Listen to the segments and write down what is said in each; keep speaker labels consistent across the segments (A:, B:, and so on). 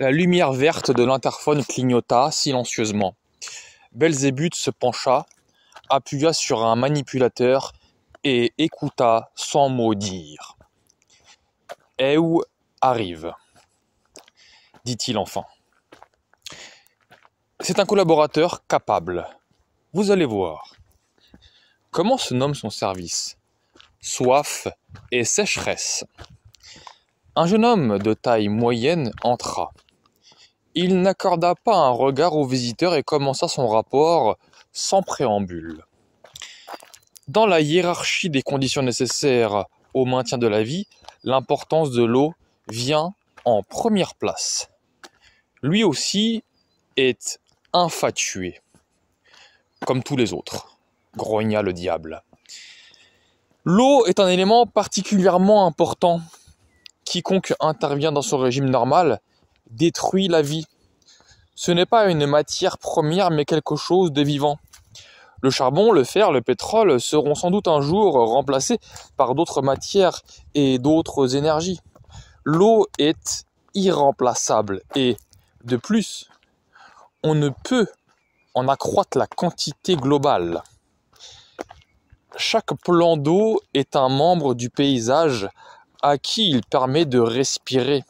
A: La lumière verte de l'interphone clignota silencieusement. Belzébuth se pencha, appuya sur un manipulateur et écouta sans mot dire. Eh où arrive, dit-il enfin. C'est un collaborateur capable. Vous allez voir. Comment se nomme son service Soif et sécheresse. Un jeune homme de taille moyenne entra. Il n'accorda pas un regard au visiteur et commença son rapport sans préambule. Dans la hiérarchie des conditions nécessaires au maintien de la vie, l'importance de l'eau vient en première place. Lui aussi est infatué, comme tous les autres, grogna le diable. L'eau est un élément particulièrement important. Quiconque intervient dans son régime normal détruit la vie. Ce n'est pas une matière première, mais quelque chose de vivant. Le charbon, le fer, le pétrole seront sans doute un jour remplacés par d'autres matières et d'autres énergies. L'eau est irremplaçable et, de plus, on ne peut en accroître la quantité globale. Chaque plan d'eau est un membre du paysage à qui il permet de respirer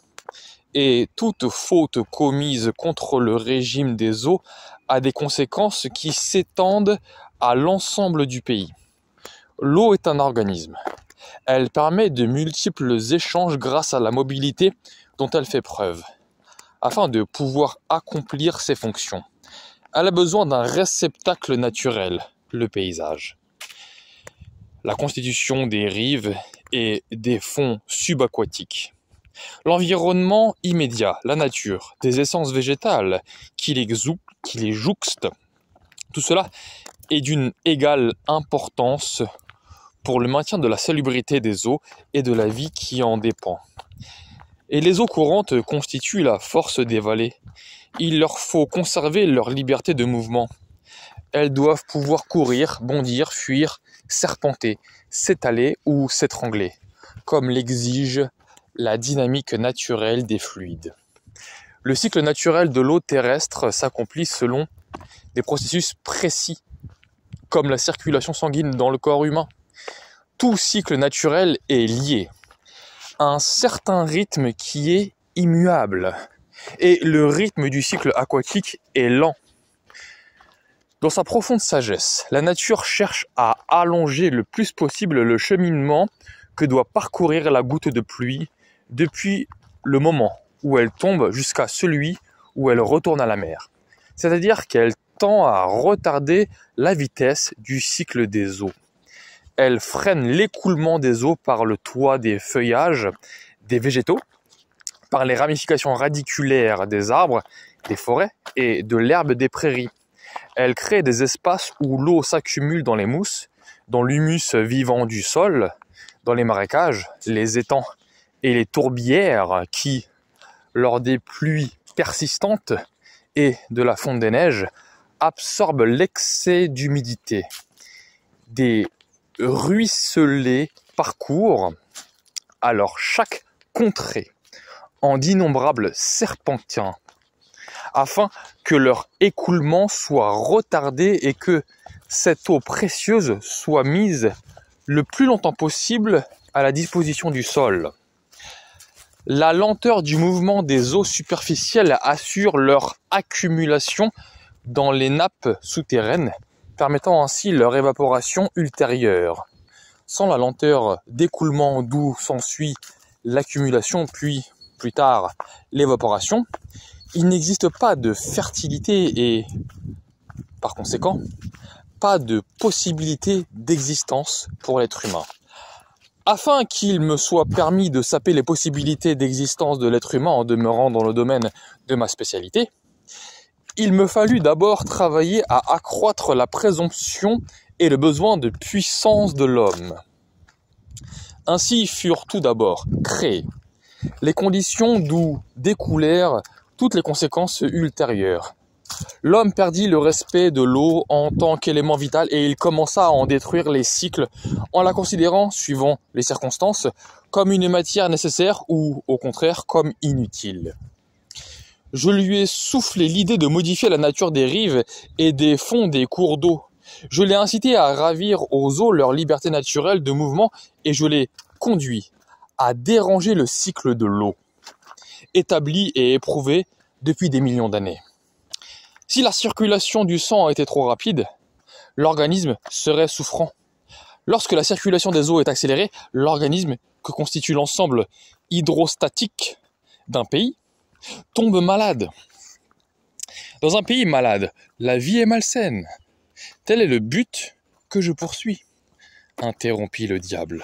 A: et toute faute commise contre le régime des eaux a des conséquences qui s'étendent à l'ensemble du pays. L'eau est un organisme. Elle permet de multiples échanges grâce à la mobilité dont elle fait preuve, afin de pouvoir accomplir ses fonctions. Elle a besoin d'un réceptacle naturel, le paysage. La constitution des rives et des fonds subaquatiques L'environnement immédiat, la nature, des essences végétales qui les, qui les jouxtent, tout cela est d'une égale importance pour le maintien de la salubrité des eaux et de la vie qui en dépend. Et les eaux courantes constituent la force des vallées. Il leur faut conserver leur liberté de mouvement. Elles doivent pouvoir courir, bondir, fuir, serpenter, s'étaler ou s'étrangler, comme l'exige la dynamique naturelle des fluides. Le cycle naturel de l'eau terrestre s'accomplit selon des processus précis, comme la circulation sanguine dans le corps humain. Tout cycle naturel est lié à un certain rythme qui est immuable. Et le rythme du cycle aquatique est lent. Dans sa profonde sagesse, la nature cherche à allonger le plus possible le cheminement que doit parcourir la goutte de pluie depuis le moment où elle tombe jusqu'à celui où elle retourne à la mer. C'est-à-dire qu'elle tend à retarder la vitesse du cycle des eaux. Elle freine l'écoulement des eaux par le toit des feuillages, des végétaux, par les ramifications radiculaires des arbres, des forêts et de l'herbe des prairies. Elle crée des espaces où l'eau s'accumule dans les mousses, dans l'humus vivant du sol, dans les marécages, les étangs et les tourbières qui, lors des pluies persistantes et de la fonte des neiges, absorbent l'excès d'humidité. Des ruisselets parcourent alors chaque contrée en d'innombrables serpentins afin que leur écoulement soit retardé et que cette eau précieuse soit mise le plus longtemps possible à la disposition du sol. La lenteur du mouvement des eaux superficielles assure leur accumulation dans les nappes souterraines, permettant ainsi leur évaporation ultérieure. Sans la lenteur d'écoulement d'où s'ensuit l'accumulation puis plus tard l'évaporation, il n'existe pas de fertilité et par conséquent pas de possibilité d'existence pour l'être humain. Afin qu'il me soit permis de saper les possibilités d'existence de l'être humain en demeurant dans le domaine de ma spécialité, il me fallut d'abord travailler à accroître la présomption et le besoin de puissance de l'homme. Ainsi furent tout d'abord créées les conditions d'où découlèrent toutes les conséquences ultérieures, l'homme perdit le respect de l'eau en tant qu'élément vital et il commença à en détruire les cycles en la considérant, suivant les circonstances, comme une matière nécessaire ou au contraire comme inutile. Je lui ai soufflé l'idée de modifier la nature des rives et des fonds des cours d'eau. Je l'ai incité à ravir aux eaux leur liberté naturelle de mouvement et je l'ai conduit à déranger le cycle de l'eau, établi et éprouvé depuis des millions d'années. Si la circulation du sang était trop rapide, l'organisme serait souffrant. Lorsque la circulation des eaux est accélérée, l'organisme que constitue l'ensemble hydrostatique d'un pays tombe malade. Dans un pays malade, la vie est malsaine. Tel est le but que je poursuis, interrompit le diable.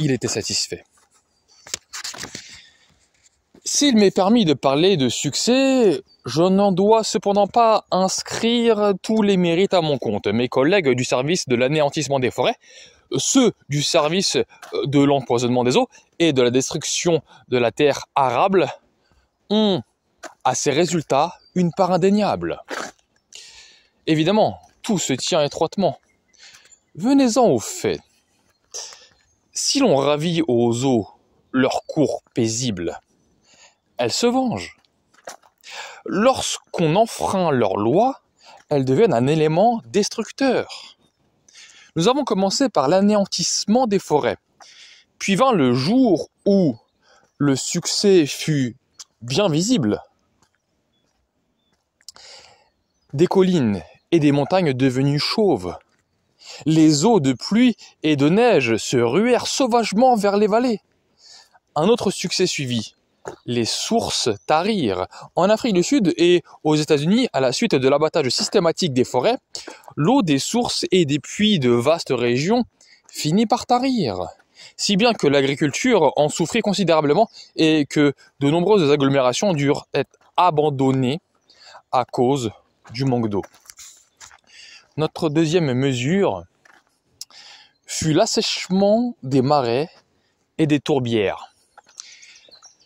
A: Il était satisfait. S'il m'est permis de parler de succès, je n'en dois cependant pas inscrire tous les mérites à mon compte. Mes collègues du service de l'anéantissement des forêts, ceux du service euh, de l'empoisonnement des eaux et de la destruction de la terre arable ont à ces résultats une part indéniable. Évidemment, tout se tient étroitement. Venez-en au fait. Si l'on ravit aux eaux leur cours paisible, elles se vengent lorsqu'on enfreint leurs lois, elles deviennent un élément destructeur. Nous avons commencé par l'anéantissement des forêts. Puis vint le jour où le succès fut bien visible. Des collines et des montagnes devenues chauves. Les eaux de pluie et de neige se ruèrent sauvagement vers les vallées. Un autre succès suivit, les sources tarirent. En Afrique du Sud et aux États-Unis, à la suite de l'abattage systématique des forêts, l'eau des sources et des puits de vastes régions finit par tarir. Si bien que l'agriculture en souffrit considérablement et que de nombreuses agglomérations durent être abandonnées à cause du manque d'eau. Notre deuxième mesure fut l'assèchement des marais et des tourbières.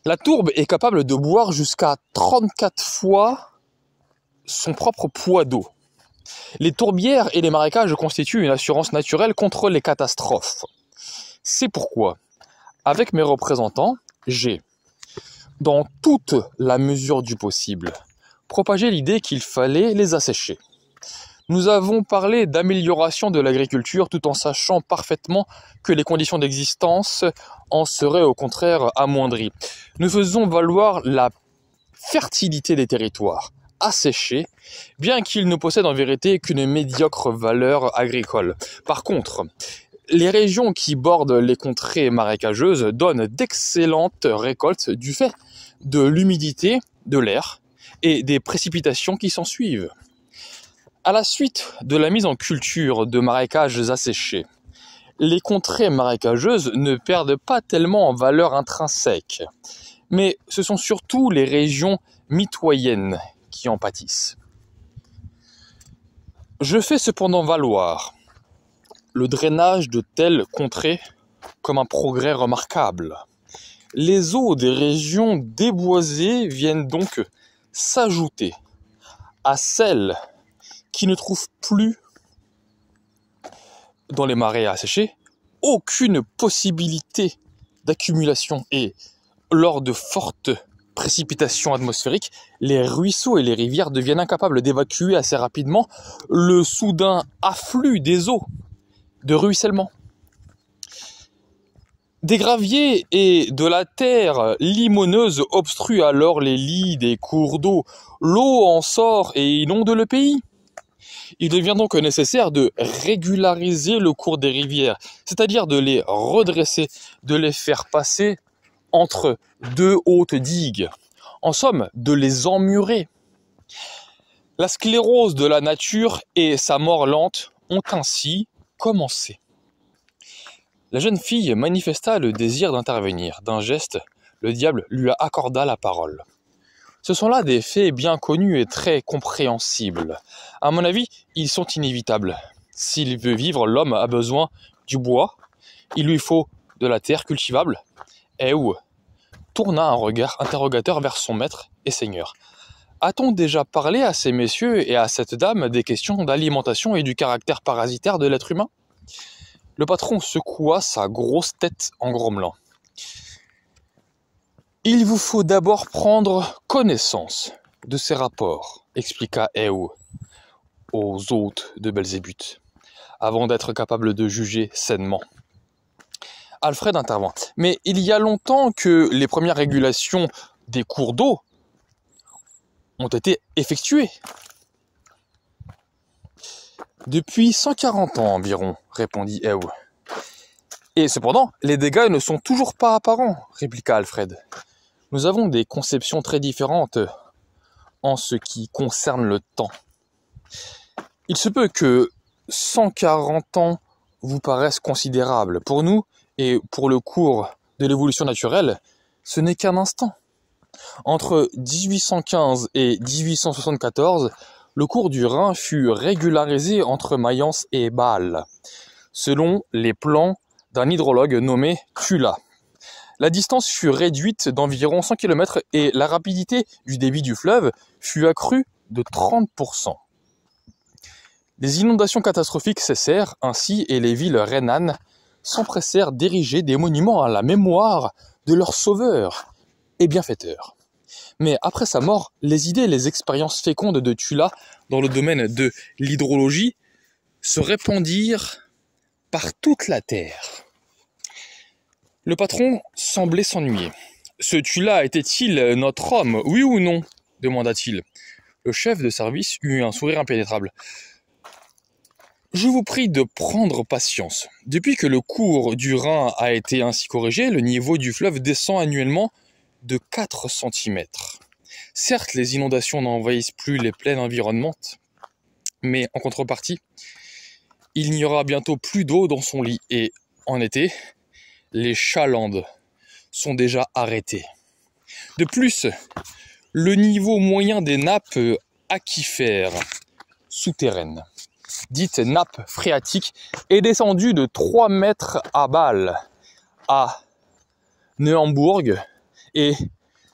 A: La tourbe est capable de boire jusqu'à 34 fois son propre poids d'eau. Les tourbières et les marécages constituent une assurance naturelle contre les catastrophes. C'est pourquoi, avec mes représentants, j'ai, dans toute la mesure du possible, propagé l'idée qu'il fallait les assécher. Nous avons parlé d'amélioration de l'agriculture tout en sachant parfaitement que les conditions d'existence en serait au contraire amoindrie. Nous faisons valoir la fertilité des territoires asséchés, bien qu'ils ne possèdent en vérité qu'une médiocre valeur agricole. Par contre, les régions qui bordent les contrées marécageuses donnent d'excellentes récoltes du fait de l'humidité de l'air et des précipitations qui s'en suivent. À la suite de la mise en culture de marécages asséchés, les contrées marécageuses ne perdent pas tellement en valeur intrinsèque, mais ce sont surtout les régions mitoyennes qui en pâtissent. Je fais cependant valoir le drainage de telles contrées comme un progrès remarquable. Les eaux des régions déboisées viennent donc s'ajouter à celles qui ne trouvent plus dans les marais asséchés, aucune possibilité d'accumulation et lors de fortes précipitations atmosphériques, les ruisseaux et les rivières deviennent incapables d'évacuer assez rapidement le soudain afflux des eaux de ruissellement. Des graviers et de la terre limoneuse obstruent alors les lits des cours d'eau. L'eau en sort et inonde le pays. Il devient donc nécessaire de régulariser le cours des rivières, c'est-à-dire de les redresser, de les faire passer entre deux hautes digues. En somme, de les emmurer. La sclérose de la nature et sa mort lente ont ainsi commencé. La jeune fille manifesta le désir d'intervenir. D'un geste, le diable lui accorda la parole. Ce sont là des faits bien connus et très compréhensibles. À mon avis, ils sont inévitables. S'il veut vivre, l'homme a besoin du bois, il lui faut de la terre cultivable. Et eh où tourna un regard interrogateur vers son maître et seigneur. A-t-on déjà parlé à ces messieurs et à cette dame des questions d'alimentation et du caractère parasitaire de l'être humain Le patron secoua sa grosse tête en grommelant. Il vous faut d'abord prendre connaissance de ces rapports, expliqua Eo aux hôtes de Belzébuth, avant d'être capable de juger sainement. Alfred intervint. Mais il y a longtemps que les premières régulations des cours d'eau ont été effectuées. Depuis 140 ans environ, répondit Eo. « Et cependant, les dégâts ne sont toujours pas apparents, répliqua Alfred. Nous avons des conceptions très différentes euh, en ce qui concerne le temps. Il se peut que 140 ans vous paraissent considérables. Pour nous, et pour le cours de l'évolution naturelle, ce n'est qu'un instant. Entre 1815 et 1874, le cours du Rhin fut régularisé entre Mayence et Bâle, selon les plans d'un hydrologue nommé Tula. La distance fut réduite d'environ 100 km et la rapidité du débit du fleuve fut accrue de 30%. Les inondations catastrophiques cessèrent ainsi et les villes rhénanes s'empressèrent d'ériger des monuments à la mémoire de leur sauveur et bienfaiteur. Mais après sa mort, les idées et les expériences fécondes de Tula dans le domaine de l'hydrologie se répandirent par toute la Terre. Le patron semblait s'ennuyer. Ce tu-là était-il notre homme, oui ou non demanda-t-il. Le chef de service eut un sourire impénétrable. Je vous prie de prendre patience. Depuis que le cours du Rhin a été ainsi corrigé, le niveau du fleuve descend annuellement de 4 cm. Certes, les inondations n'envahissent plus les plaines environnantes, mais en contrepartie, il n'y aura bientôt plus d'eau dans son lit et, en été, les chalandes sont déjà arrêtées. De plus, le niveau moyen des nappes aquifères souterraines, dites nappes phréatiques, est descendu de 3 mètres à Bâle, à Neuhambourg, et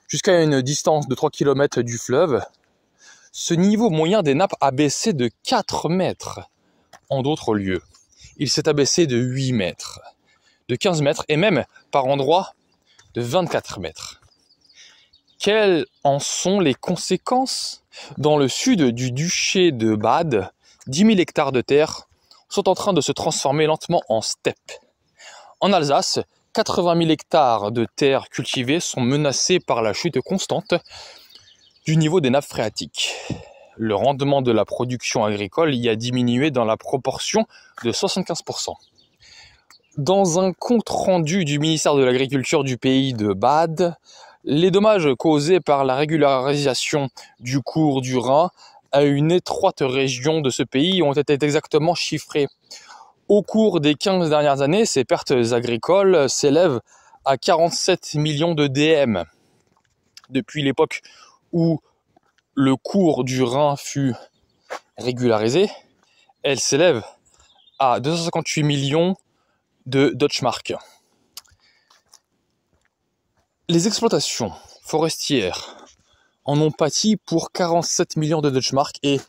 A: jusqu'à une distance de 3 km du fleuve, ce niveau moyen des nappes a baissé de 4 mètres en d'autres lieux. Il s'est abaissé de 8 mètres de 15 mètres et même par endroits de 24 mètres. Quelles en sont les conséquences Dans le sud du duché de Bade, 10 000 hectares de terre sont en train de se transformer lentement en steppe. En Alsace, 80 000 hectares de terres cultivées sont menacés par la chute constante du niveau des nappes phréatiques. Le rendement de la production agricole y a diminué dans la proportion de 75 dans un compte-rendu du ministère de l'Agriculture du pays de Bade, les dommages causés par la régularisation du cours du Rhin à une étroite région de ce pays ont été exactement chiffrés. Au cours des 15 dernières années, ces pertes agricoles s'élèvent à 47 millions de DM. Depuis l'époque où le cours du Rhin fut régularisé, elle s'élève à 258 millions de Deutschmark. Les exploitations forestières en ont pâti pour 47 millions de Deutschmark et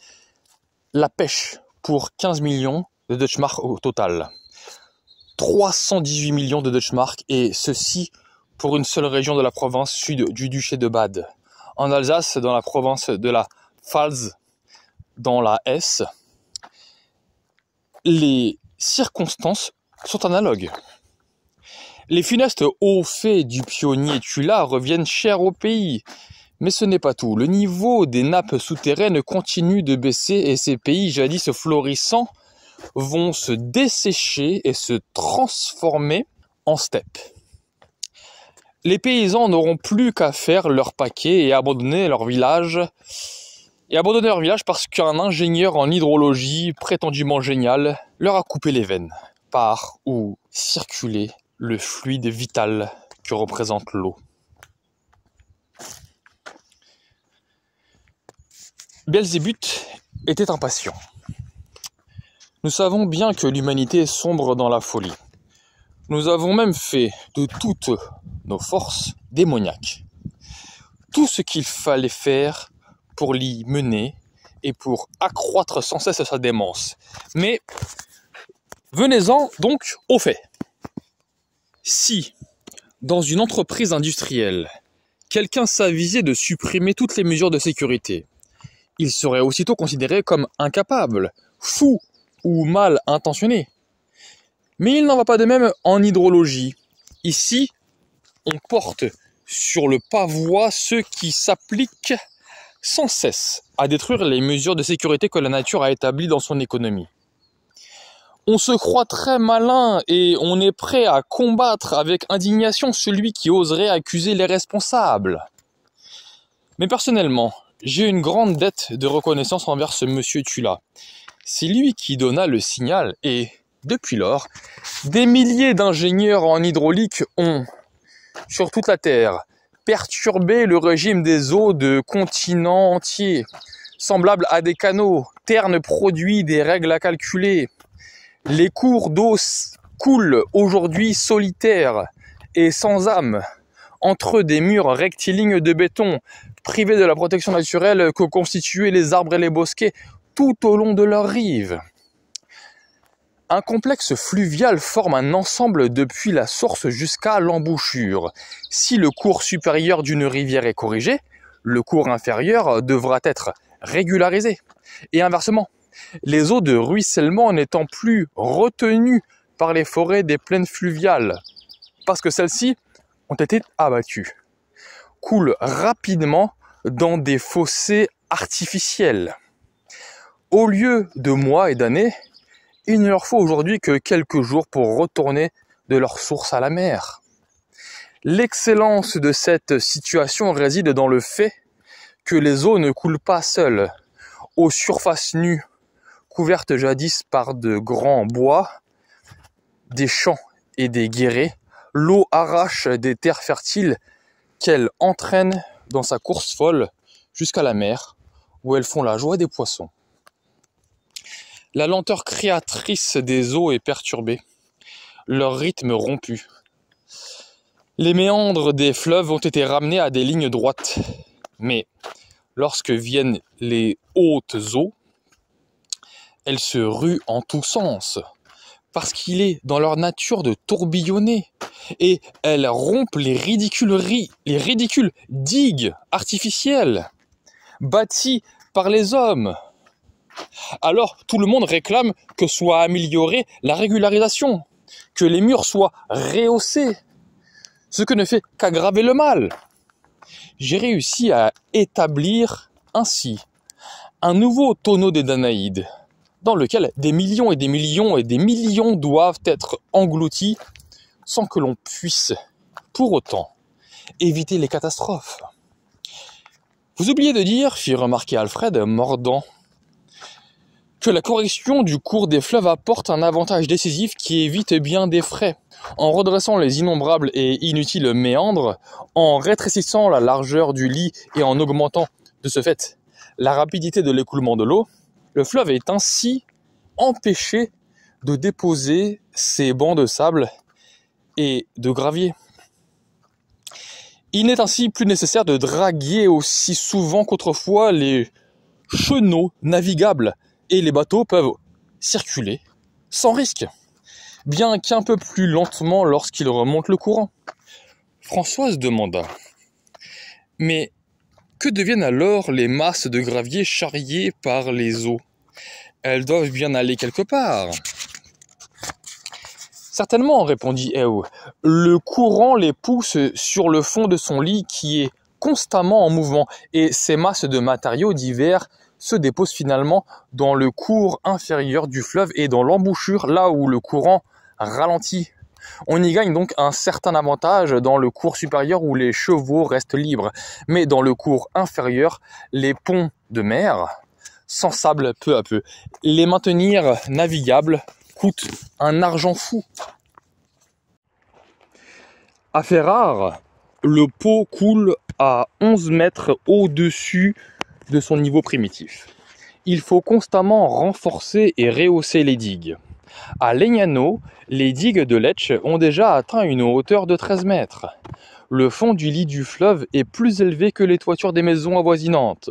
A: la pêche pour 15 millions de Deutschmark au total. 318 millions de Deutschmark et ceci pour une seule région de la province sud du duché de Bade. En Alsace, dans la province de la Pfalz, dans la Hesse, les circonstances sont analogues. Les funestes hauts faits du pionnier Tula reviennent chers au pays. Mais ce n'est pas tout. Le niveau des nappes souterraines continue de baisser et ces pays jadis florissants vont se dessécher et se transformer en steppe. Les paysans n'auront plus qu'à faire leur paquet et abandonner leur village. Et abandonner leur village parce qu'un ingénieur en hydrologie prétendument génial leur a coupé les veines par où circuler le fluide vital que représente l'eau. Belzébuth était impatient. Nous savons bien que l'humanité sombre dans la folie. Nous avons même fait de toutes nos forces démoniaques. Tout ce qu'il fallait faire pour l'y mener et pour accroître sans cesse sa démence. Mais Venez-en donc au fait. Si, dans une entreprise industrielle, quelqu'un s'avisait de supprimer toutes les mesures de sécurité, il serait aussitôt considéré comme incapable, fou ou mal intentionné. Mais il n'en va pas de même en hydrologie. Ici, on porte sur le pavois ceux qui s'appliquent sans cesse à détruire les mesures de sécurité que la nature a établies dans son économie. On se croit très malin et on est prêt à combattre avec indignation celui qui oserait accuser les responsables. Mais personnellement, j'ai une grande dette de reconnaissance envers ce monsieur Tula. C'est lui qui donna le signal et, depuis lors, des milliers d'ingénieurs en hydraulique ont, sur toute la Terre, perturbé le régime des eaux de continents entiers, semblables à des canaux, ternes produits des règles à calculer, les cours d'eau coulent aujourd'hui solitaires et sans âme entre des murs rectilignes de béton privés de la protection naturelle que constituaient les arbres et les bosquets tout au long de leurs rives. Un complexe fluvial forme un ensemble depuis la source jusqu'à l'embouchure. Si le cours supérieur d'une rivière est corrigé, le cours inférieur devra être régularisé. Et inversement, les eaux de ruissellement n'étant plus retenues par les forêts des plaines fluviales, parce que celles-ci ont été abattues, coulent rapidement dans des fossés artificiels. Au lieu de mois et d'années, il ne leur faut aujourd'hui que quelques jours pour retourner de leur source à la mer. L'excellence de cette situation réside dans le fait que les eaux ne coulent pas seules, aux surfaces nues couverte jadis par de grands bois, des champs et des guérets, l'eau arrache des terres fertiles qu'elle entraîne dans sa course folle jusqu'à la mer, où elles font la joie des poissons. La lenteur créatrice des eaux est perturbée, leur rythme rompu. Les méandres des fleuves ont été ramenés à des lignes droites, mais lorsque viennent les hautes eaux, elles se ruent en tous sens, parce qu'il est dans leur nature de tourbillonner, et elles rompent les ridiculeries, les ridicules digues artificielles, bâties par les hommes. Alors tout le monde réclame que soit améliorée la régularisation, que les murs soient rehaussés, ce que ne fait qu'aggraver le mal. J'ai réussi à établir ainsi un nouveau tonneau des Danaïdes, dans lequel des millions et des millions et des millions doivent être engloutis sans que l'on puisse pour autant éviter les catastrophes. Vous oubliez de dire, fit remarquer Alfred, mordant, que la correction du cours des fleuves apporte un avantage décisif qui évite bien des frais. En redressant les innombrables et inutiles méandres, en rétrécissant la largeur du lit et en augmentant, de ce fait, la rapidité de l'écoulement de l'eau, le fleuve est ainsi empêché de déposer ses bancs de sable et de gravier. Il n'est ainsi plus nécessaire de draguer aussi souvent qu'autrefois les chenaux navigables et les bateaux peuvent circuler sans risque, bien qu'un peu plus lentement lorsqu'ils remontent le courant. Françoise demanda Mais que deviennent alors les masses de gravier charriées par les eaux elles doivent bien aller quelque part. Certainement, répondit Eo. Le courant les pousse sur le fond de son lit qui est constamment en mouvement et ces masses de matériaux divers se déposent finalement dans le cours inférieur du fleuve et dans l'embouchure là où le courant ralentit. On y gagne donc un certain avantage dans le cours supérieur où les chevaux restent libres, mais dans le cours inférieur, les ponts de mer, sans peu à peu. Les maintenir navigables coûte un argent fou. À Ferrare, le pot coule à 11 mètres au-dessus de son niveau primitif. Il faut constamment renforcer et rehausser les digues. À Legnano, les digues de Lecce ont déjà atteint une hauteur de 13 mètres. Le fond du lit du fleuve est plus élevé que les toitures des maisons avoisinantes.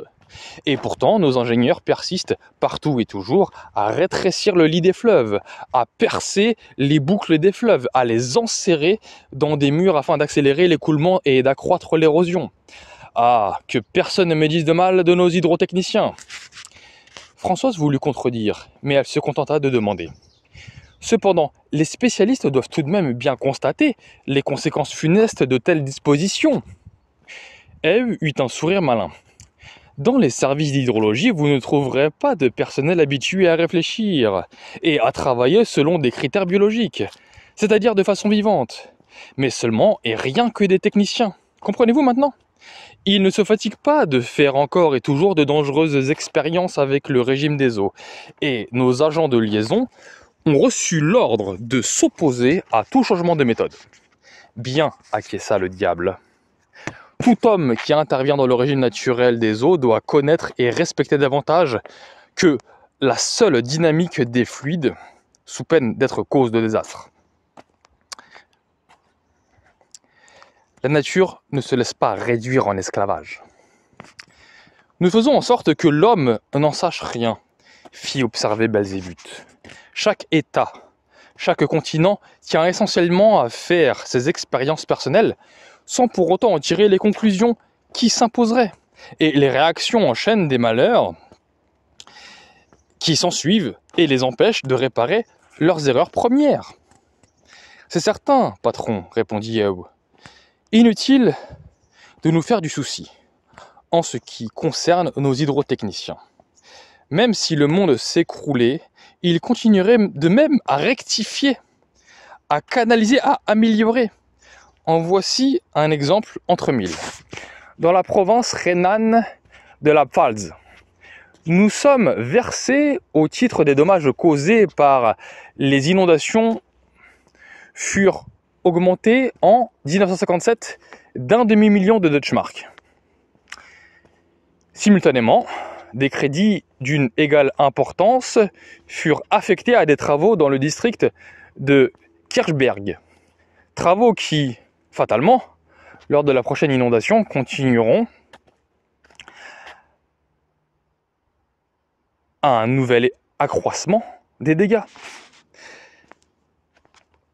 A: Et pourtant, nos ingénieurs persistent partout et toujours à rétrécir le lit des fleuves, à percer les boucles des fleuves, à les enserrer dans des murs afin d'accélérer l'écoulement et d'accroître l'érosion. Ah, que personne ne me dise de mal de nos hydrotechniciens. Françoise voulut contredire, mais elle se contenta de demander. Cependant, les spécialistes doivent tout de même bien constater les conséquences funestes de telles dispositions. Elle eut un sourire malin. Dans les services d'hydrologie, vous ne trouverez pas de personnel habitué à réfléchir et à travailler selon des critères biologiques, c'est-à-dire de façon vivante, mais seulement et rien que des techniciens. Comprenez-vous maintenant ils ne se fatiguent pas de faire encore et toujours de dangereuses expériences avec le régime des eaux. Et nos agents de liaison ont reçu l'ordre de s'opposer à tout changement de méthode. Bien, acquiesça le diable. Tout homme qui intervient dans l'origine naturelle des eaux doit connaître et respecter davantage que la seule dynamique des fluides sous peine d'être cause de désastre. La nature ne se laisse pas réduire en esclavage. Nous faisons en sorte que l'homme n'en sache rien, fit observer Belzébuth. Chaque État, chaque continent tient essentiellement à faire ses expériences personnelles sans pour autant en tirer les conclusions qui s'imposeraient. Et les réactions en chaîne des malheurs qui s'ensuivent et les empêchent de réparer leurs erreurs premières. C'est certain, patron, répondit Yahou. Inutile de nous faire du souci en ce qui concerne nos hydrotechniciens. Même si le monde s'écroulait, ils continueraient de même à rectifier, à canaliser, à améliorer. En voici un exemple entre mille. Dans la province rhénane de la Pfalz, nous sommes versés au titre des dommages causés par les inondations furent augmentés en 1957 d'un demi-million de Deutschmark. Simultanément, des crédits d'une égale importance furent affectés à des travaux dans le district de Kirchberg. Travaux qui fatalement, lors de la prochaine inondation, continueront à un nouvel accroissement des dégâts.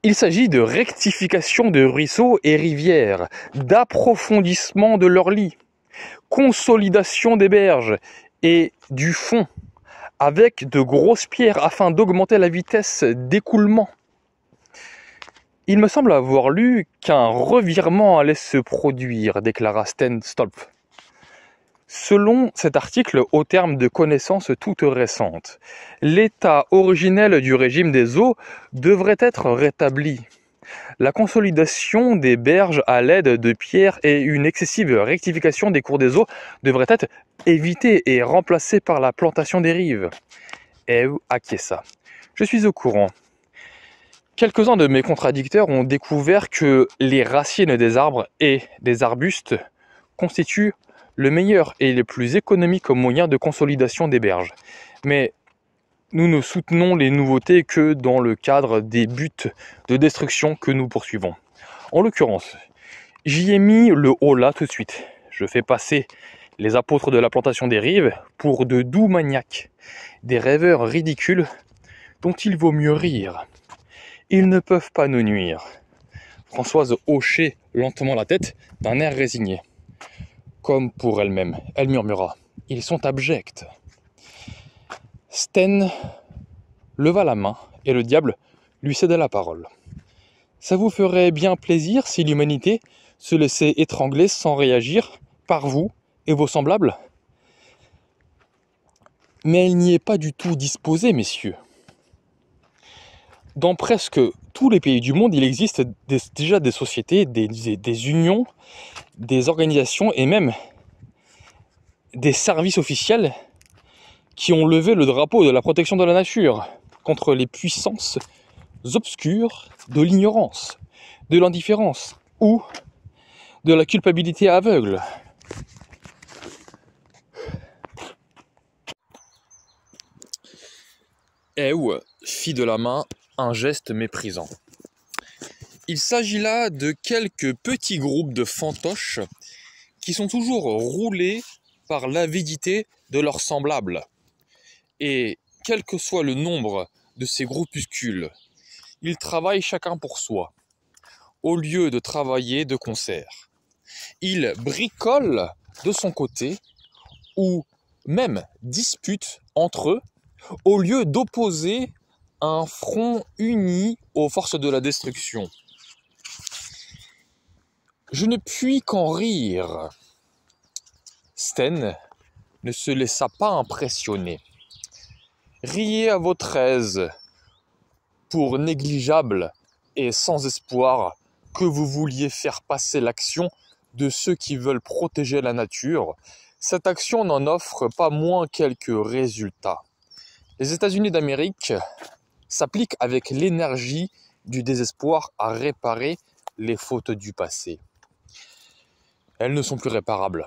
A: Il s'agit de rectification de ruisseaux et rivières, d'approfondissement de leurs lits, consolidation des berges et du fond avec de grosses pierres afin d'augmenter la vitesse d'écoulement. Il me semble avoir lu qu'un revirement allait se produire, déclara Sten Stolp. « Selon cet article, au terme de connaissances toutes récentes, l'état originel du régime des eaux devrait être rétabli. La consolidation des berges à l'aide de pierres et une excessive rectification des cours des eaux devraient être évitées et remplacées par la plantation des rives. Eh, ça ?»« Je suis au courant. Quelques-uns de mes contradicteurs ont découvert que les racines des arbres et des arbustes constituent le meilleur et le plus économique moyen de consolidation des berges. Mais nous ne soutenons les nouveautés que dans le cadre des buts de destruction que nous poursuivons. En l'occurrence, j'y ai mis le haut là tout de suite. Je fais passer les apôtres de la plantation des rives pour de doux maniaques, des rêveurs ridicules dont il vaut mieux rire. Ils ne peuvent pas nous nuire. Françoise hochait lentement la tête d'un air résigné. Comme pour elle-même, elle murmura Ils sont abjects. Sten leva la main et le diable lui céda la parole. Ça vous ferait bien plaisir si l'humanité se laissait étrangler sans réagir par vous et vos semblables Mais elle n'y est pas du tout disposée, messieurs dans presque tous les pays du monde, il existe déjà des sociétés, des, unions, des organisations et même des services officiels qui ont levé le drapeau de la protection de la nature contre les puissances obscures de l'ignorance, de l'indifférence ou de la culpabilité aveugle. Eh ou euh, fille de la main, un geste méprisant. Il s'agit là de quelques petits groupes de fantoches qui sont toujours roulés par l'avidité de leurs semblables. Et quel que soit le nombre de ces groupuscules, ils travaillent chacun pour soi, au lieu de travailler de concert. Ils bricolent de son côté, ou même disputent entre eux, au lieu d'opposer un front uni aux forces de la destruction. Je ne puis qu'en rire. Sten ne se laissa pas impressionner. Riez à votre aise, pour négligeable et sans espoir que vous vouliez faire passer l'action de ceux qui veulent protéger la nature, cette action n'en offre pas moins quelques résultats. Les États-Unis d'Amérique s'applique avec l'énergie du désespoir à réparer les fautes du passé. Elles ne sont plus réparables.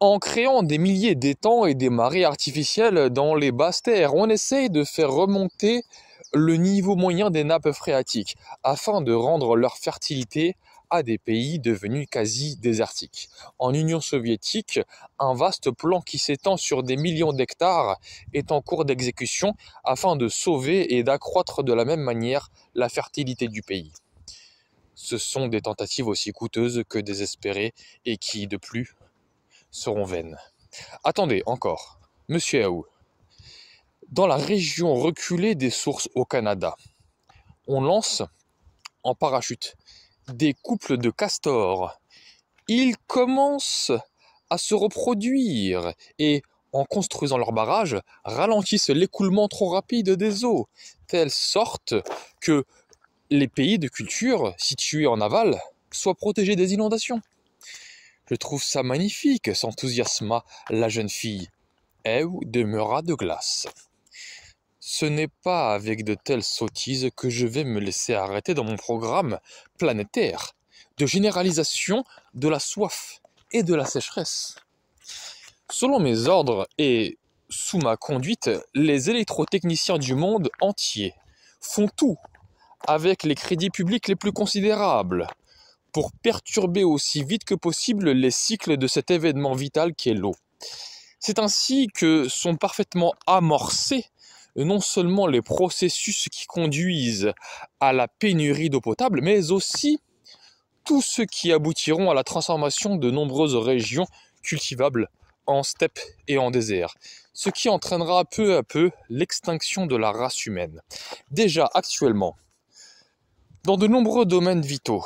A: En créant des milliers d'étangs et des marées artificielles dans les basses terres, on essaye de faire remonter le niveau moyen des nappes phréatiques afin de rendre leur fertilité à des pays devenus quasi désertiques. En Union soviétique, un vaste plan qui s'étend sur des millions d'hectares est en cours d'exécution afin de sauver et d'accroître de la même manière la fertilité du pays. Ce sont des tentatives aussi coûteuses que désespérées et qui, de plus, seront vaines. Attendez encore, monsieur Aou. Dans la région reculée des sources au Canada, on lance en parachute des couples de castors. Ils commencent à se reproduire et, en construisant leur barrages, ralentissent l'écoulement trop rapide des eaux, telle sorte que les pays de culture situés en aval soient protégés des inondations. Je trouve ça magnifique, s'enthousiasma la jeune fille. Eve demeura de glace. Ce n'est pas avec de telles sottises que je vais me laisser arrêter dans mon programme planétaire de généralisation de la soif et de la sécheresse. Selon mes ordres et sous ma conduite, les électrotechniciens du monde entier font tout, avec les crédits publics les plus considérables, pour perturber aussi vite que possible les cycles de cet événement vital qu'est l'eau. C'est ainsi que sont parfaitement amorcés euh, non seulement les processus qui conduisent à la pénurie d'eau potable, mais aussi tous ceux qui aboutiront à la transformation de nombreuses régions cultivables en steppe et en désert, ce qui entraînera peu à peu l'extinction de la race humaine. Déjà actuellement, dans de nombreux domaines vitaux,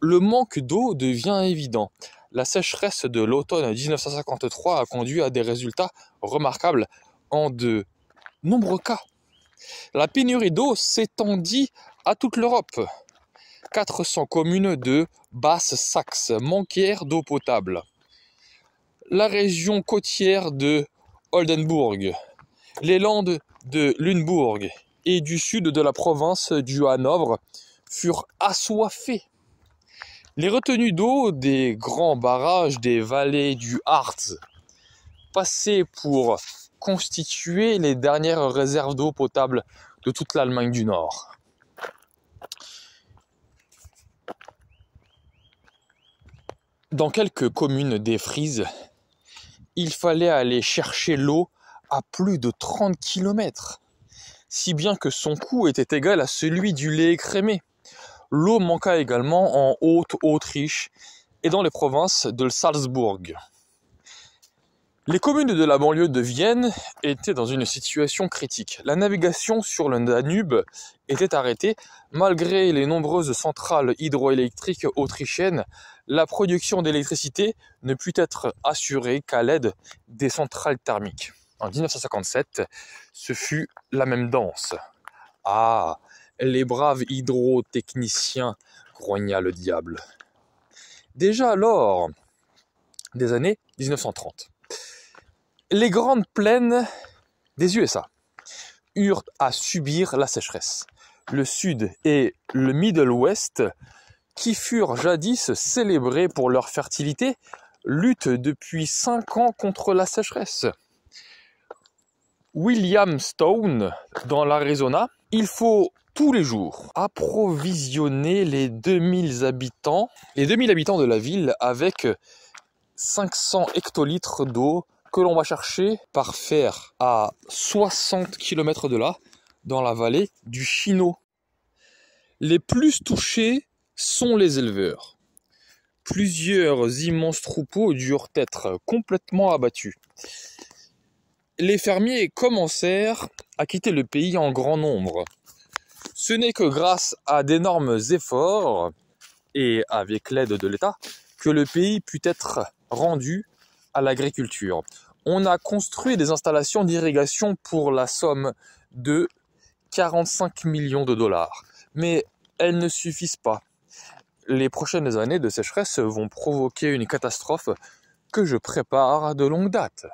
A: le manque d'eau devient évident. La sécheresse de l'automne 1953 a conduit à des résultats remarquables en deux nombreux cas. La pénurie d'eau s'étendit à toute l'Europe. 400 communes de Basse-Saxe manquèrent d'eau potable. La région côtière de Oldenburg, les Landes de Lüneburg et du sud de la province du Hanovre furent assoiffées. Les retenues d'eau des grands barrages des vallées du Harz, passaient pour constituer les dernières réserves d'eau potable de toute l'Allemagne du Nord. Dans quelques communes des Frises, il fallait aller chercher l'eau à plus de 30 km, si bien que son coût était égal à celui du lait écrémé. L'eau manqua également en Haute-Autriche et dans les provinces de Salzbourg. Les communes de la banlieue de Vienne étaient dans une situation critique. La navigation sur le Danube était arrêtée. Malgré les nombreuses centrales hydroélectriques autrichiennes, la production d'électricité ne put être assurée qu'à l'aide des centrales thermiques. En 1957, ce fut la même danse. Ah, les braves hydrotechniciens, grogna le diable. Déjà lors des années 1930, les grandes plaines des USA eurent à subir la sécheresse. Le sud et le Middle West, qui furent jadis célébrés pour leur fertilité, luttent depuis cinq ans contre la sécheresse. William Stone, dans l'Arizona, il faut tous les jours approvisionner les 2000 habitants, les 2000 habitants de la ville avec 500 hectolitres d'eau que l'on va chercher par fer à 60 km de là, dans la vallée du Chino. Les plus touchés sont les éleveurs. Plusieurs immenses troupeaux durent être complètement abattus. Les fermiers commencèrent à quitter le pays en grand nombre. Ce n'est que grâce à d'énormes efforts et avec l'aide de l'État que le pays put être rendu l'agriculture. On a construit des installations d'irrigation pour la somme de 45 millions de dollars. Mais elles ne suffisent pas. Les prochaines années de sécheresse vont provoquer une catastrophe que je prépare de longue date.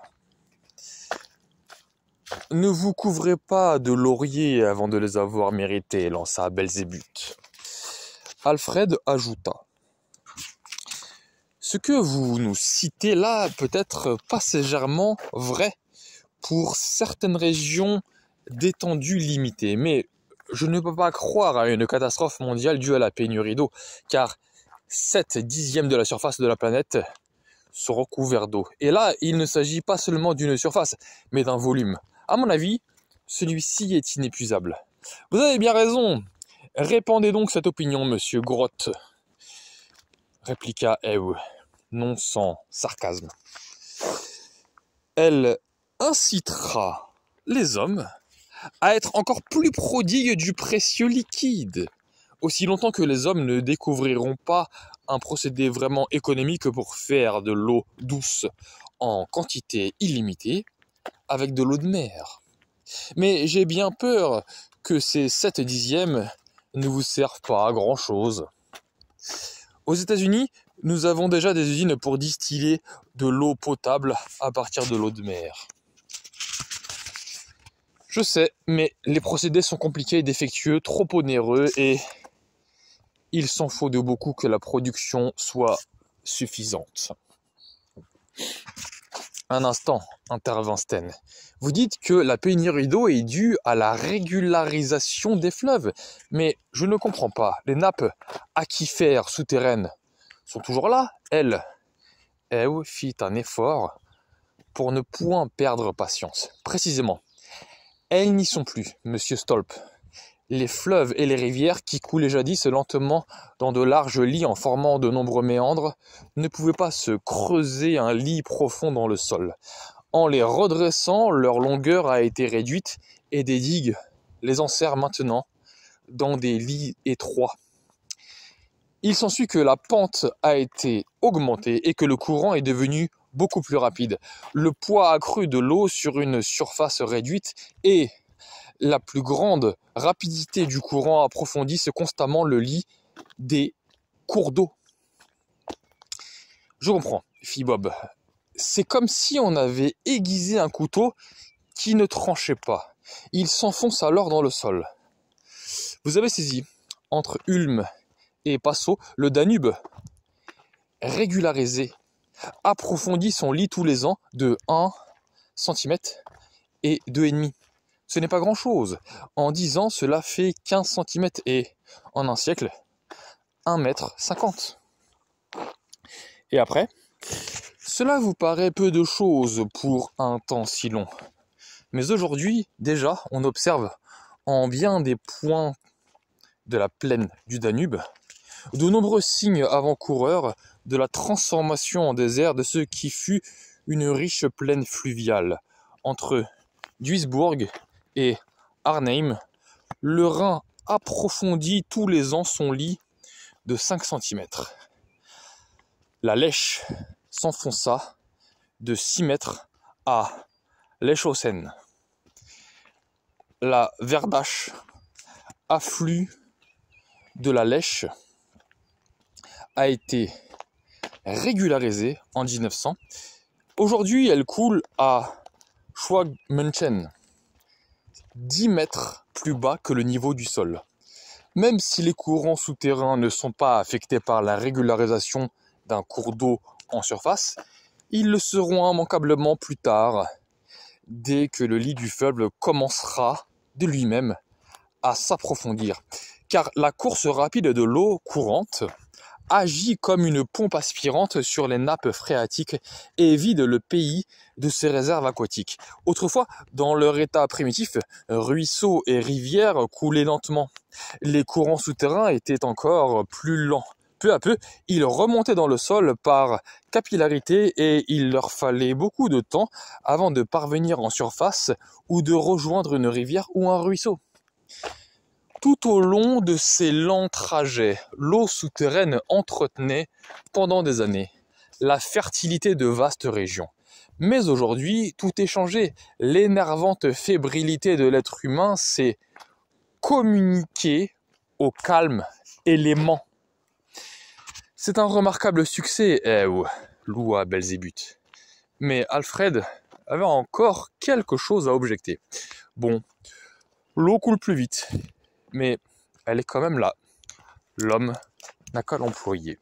A: Ne vous couvrez pas de lauriers avant de les avoir mérités, lança Belzébuth. Alfred ajouta ce que vous nous citez là peut être passagèrement vrai pour certaines régions d'étendue limitée, mais je ne peux pas croire à une catastrophe mondiale due à la pénurie d'eau, car 7 dixièmes de la surface de la planète sont couverts d'eau. Et là, il ne s'agit pas seulement d'une surface, mais d'un volume. À mon avis, celui-ci est inépuisable. Vous avez bien raison. Répandez donc cette opinion, monsieur Grotte. Répliqua Ewe non sans sarcasme. Elle incitera les hommes à être encore plus prodigues du précieux liquide, aussi longtemps que les hommes ne découvriront pas un procédé vraiment économique pour faire de l'eau douce en quantité illimitée avec de l'eau de mer. Mais j'ai bien peur que ces 7 dixièmes ne vous servent pas à grand-chose. Aux États-Unis, nous avons déjà des usines pour distiller de l'eau potable à partir de l'eau de mer. Je sais, mais les procédés sont compliqués et défectueux, trop onéreux et il s'en faut de beaucoup que la production soit suffisante. Un instant, intervint Sten. Vous dites que la pénurie d'eau est due à la régularisation des fleuves, mais je ne comprends pas. Les nappes aquifères souterraines toujours là, Elle. Elle eh fit un effort pour ne point perdre patience. Précisément, elles n'y sont plus, monsieur Stolp. Les fleuves et les rivières qui coulaient jadis lentement dans de larges lits en formant de nombreux méandres ne pouvaient pas se creuser un lit profond dans le sol. En les redressant, leur longueur a été réduite et des digues les enserrent maintenant dans des lits étroits il s'ensuit que la pente a été augmentée et que le courant est devenu beaucoup plus rapide. Le poids accru de l'eau sur une surface réduite et la plus grande rapidité du courant approfondissent constamment le lit des cours d'eau. Je comprends, fit Bob. C'est comme si on avait aiguisé un couteau qui ne tranchait pas. Il s'enfonce alors dans le sol. Vous avez saisi, entre Ulm et passo le Danube. Régularisé, approfondit son lit tous les ans de 1 cm et 2,5. Ce n'est pas grand-chose. En 10 ans, cela fait 15 cm et en un siècle, 1 mètre 50. Et après, cela vous paraît peu de choses pour un temps si long. Mais aujourd'hui, déjà, on observe en bien des points de la plaine du Danube de nombreux signes avant-coureurs de la transformation en désert de ce qui fut une riche plaine fluviale. Entre Duisbourg et Arnheim. le Rhin approfondit tous les ans son lit de 5 cm. La Lèche s'enfonça de 6 mètres à Lechhausen. La Verdache afflue de la Lèche a été régularisée en 1900. Aujourd'hui, elle coule à Schwagmünchen, 10 mètres plus bas que le niveau du sol. Même si les courants souterrains ne sont pas affectés par la régularisation d'un cours d'eau en surface, ils le seront immanquablement plus tard, dès que le lit du faible commencera de lui-même à s'approfondir. Car la course rapide de l'eau courante, agit comme une pompe aspirante sur les nappes phréatiques et vide le pays de ses réserves aquatiques. Autrefois, dans leur état primitif, ruisseaux et rivières coulaient lentement. Les courants souterrains étaient encore plus lents. Peu à peu, ils remontaient dans le sol par capillarité et il leur fallait beaucoup de temps avant de parvenir en surface ou de rejoindre une rivière ou un ruisseau tout au long de ces lents trajets, l'eau souterraine entretenait pendant des années la fertilité de vastes régions. Mais aujourd'hui, tout est changé. L'énervante fébrilité de l'être humain s'est communiquée au calme élément. C'est un remarquable succès, eh, loua Belzébuth. Mais Alfred avait encore quelque chose à objecter. Bon, l'eau coule plus vite, mais elle est quand même là. L'homme n'a qu'à l'employer.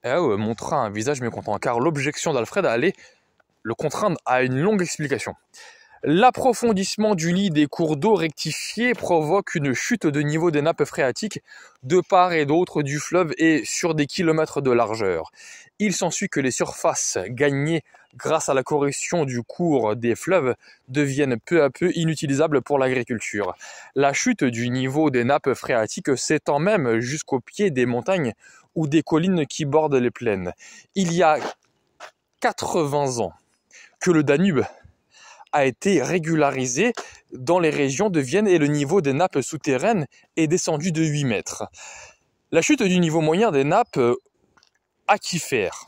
A: Elle eh montra un visage mécontent, car l'objection d'Alfred allait le contraindre à une longue explication. L'approfondissement du lit des cours d'eau rectifiés provoque une chute de niveau des nappes phréatiques de part et d'autre du fleuve et sur des kilomètres de largeur. Il s'ensuit que les surfaces gagnées grâce à la correction du cours des fleuves, deviennent peu à peu inutilisables pour l'agriculture. La chute du niveau des nappes phréatiques s'étend même jusqu'au pied des montagnes ou des collines qui bordent les plaines. Il y a 80 ans que le Danube a été régularisé dans les régions de Vienne et le niveau des nappes souterraines est descendu de 8 mètres. La chute du niveau moyen des nappes aquifères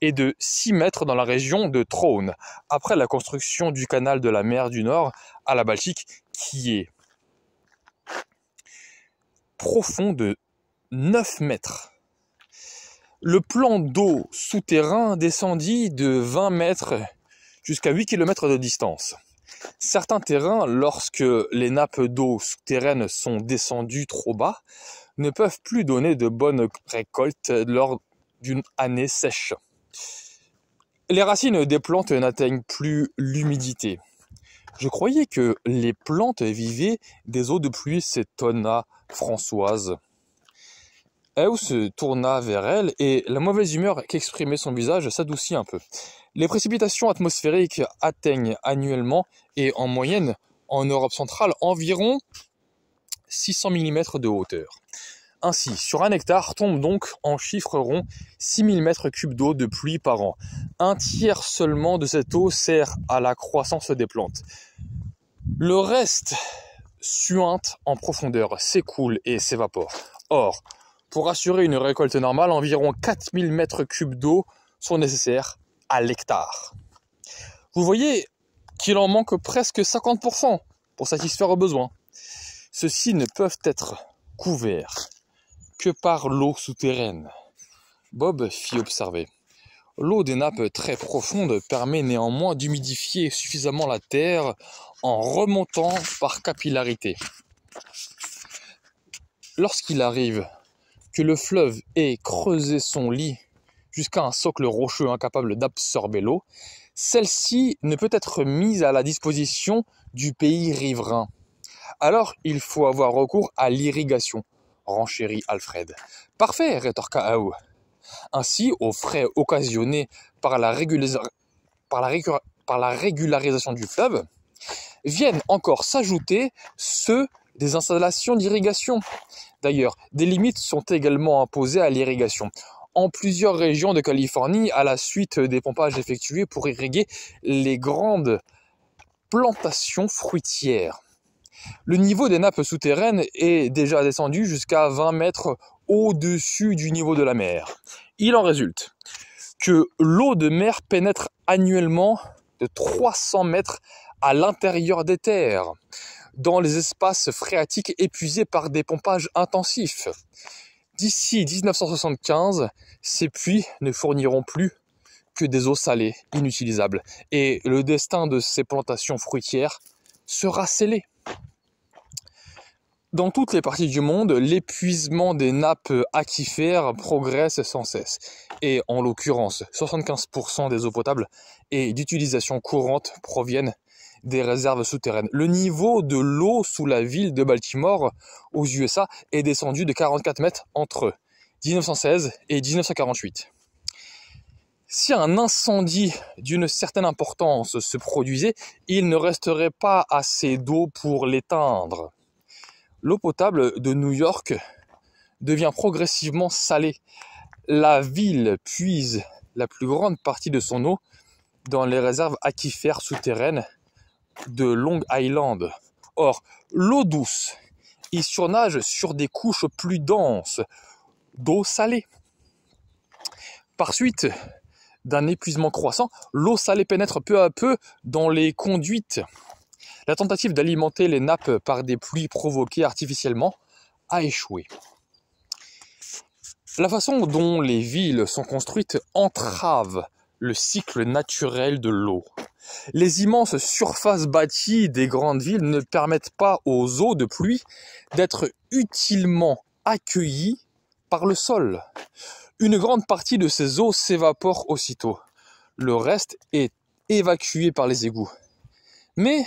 A: et de 6 mètres dans la région de Trône, après la construction du canal de la mer du Nord à la Baltique qui est profond de 9 mètres. Le plan d'eau souterrain descendit de 20 mètres jusqu'à 8 km de distance. Certains terrains, lorsque les nappes d'eau souterraines sont descendues trop bas, ne peuvent plus donner de bonnes récoltes lors d'une année sèche. Les racines des plantes n'atteignent plus l'humidité. Je croyais que les plantes vivaient des eaux de pluie, s'étonna Françoise. Elle se tourna vers elle et la mauvaise humeur qu'exprimait son visage s'adoucit un peu. Les précipitations atmosphériques atteignent annuellement et en moyenne en Europe centrale environ 600 mm de hauteur. Ainsi, sur un hectare tombe donc en chiffres ronds 6000 mètres cubes d'eau de pluie par an. Un tiers seulement de cette eau sert à la croissance des plantes. Le reste suinte en profondeur, s'écoule et s'évapore. Or, pour assurer une récolte normale, environ 4000 mètres cubes d'eau sont nécessaires à l'hectare. Vous voyez qu'il en manque presque 50% pour satisfaire aux besoins. Ceux-ci ne peuvent être couverts que par l'eau souterraine. Bob fit observer. L'eau des nappes très profondes permet néanmoins d'humidifier suffisamment la terre en remontant par capillarité. Lorsqu'il arrive que le fleuve ait creusé son lit jusqu'à un socle rocheux incapable d'absorber l'eau, celle-ci ne peut être mise à la disposition du pays riverain. Alors il faut avoir recours à l'irrigation, renchérit Alfred. Parfait, rétorqua Aou. Ainsi, aux frais occasionnés par la, par la régularisation du fleuve, viennent encore s'ajouter ceux des installations d'irrigation. D'ailleurs, des limites sont également imposées à l'irrigation. En plusieurs régions de Californie, à la suite des pompages effectués pour irriguer les grandes plantations fruitières. Le niveau des nappes souterraines est déjà descendu jusqu'à 20 mètres au-dessus du niveau de la mer. Il en résulte que l'eau de mer pénètre annuellement de 300 mètres à l'intérieur des terres, dans les espaces phréatiques épuisés par des pompages intensifs. D'ici 1975, ces puits ne fourniront plus que des eaux salées inutilisables, et le destin de ces plantations fruitières sera scellé. Dans toutes les parties du monde, l'épuisement des nappes aquifères progresse sans cesse. Et en l'occurrence, 75% des eaux potables et d'utilisation courante proviennent des réserves souterraines. Le niveau de l'eau sous la ville de Baltimore aux USA est descendu de 44 mètres entre 1916 et 1948 si un incendie d'une certaine importance se produisait, il ne resterait pas assez d'eau pour l'éteindre. L'eau potable de New York devient progressivement salée. La ville puise la plus grande partie de son eau dans les réserves aquifères souterraines de Long Island. Or, l'eau douce y surnage sur des couches plus denses d'eau salée. Par suite, d'un épuisement croissant, l'eau salée pénètre peu à peu dans les conduites. La tentative d'alimenter les nappes par des pluies provoquées artificiellement a échoué. La façon dont les villes sont construites entrave le cycle naturel de l'eau. Les immenses surfaces bâties des grandes villes ne permettent pas aux eaux de pluie d'être utilement accueillies par le sol. Une grande partie de ces eaux s'évapore aussitôt. Le reste est évacué par les égouts. Mais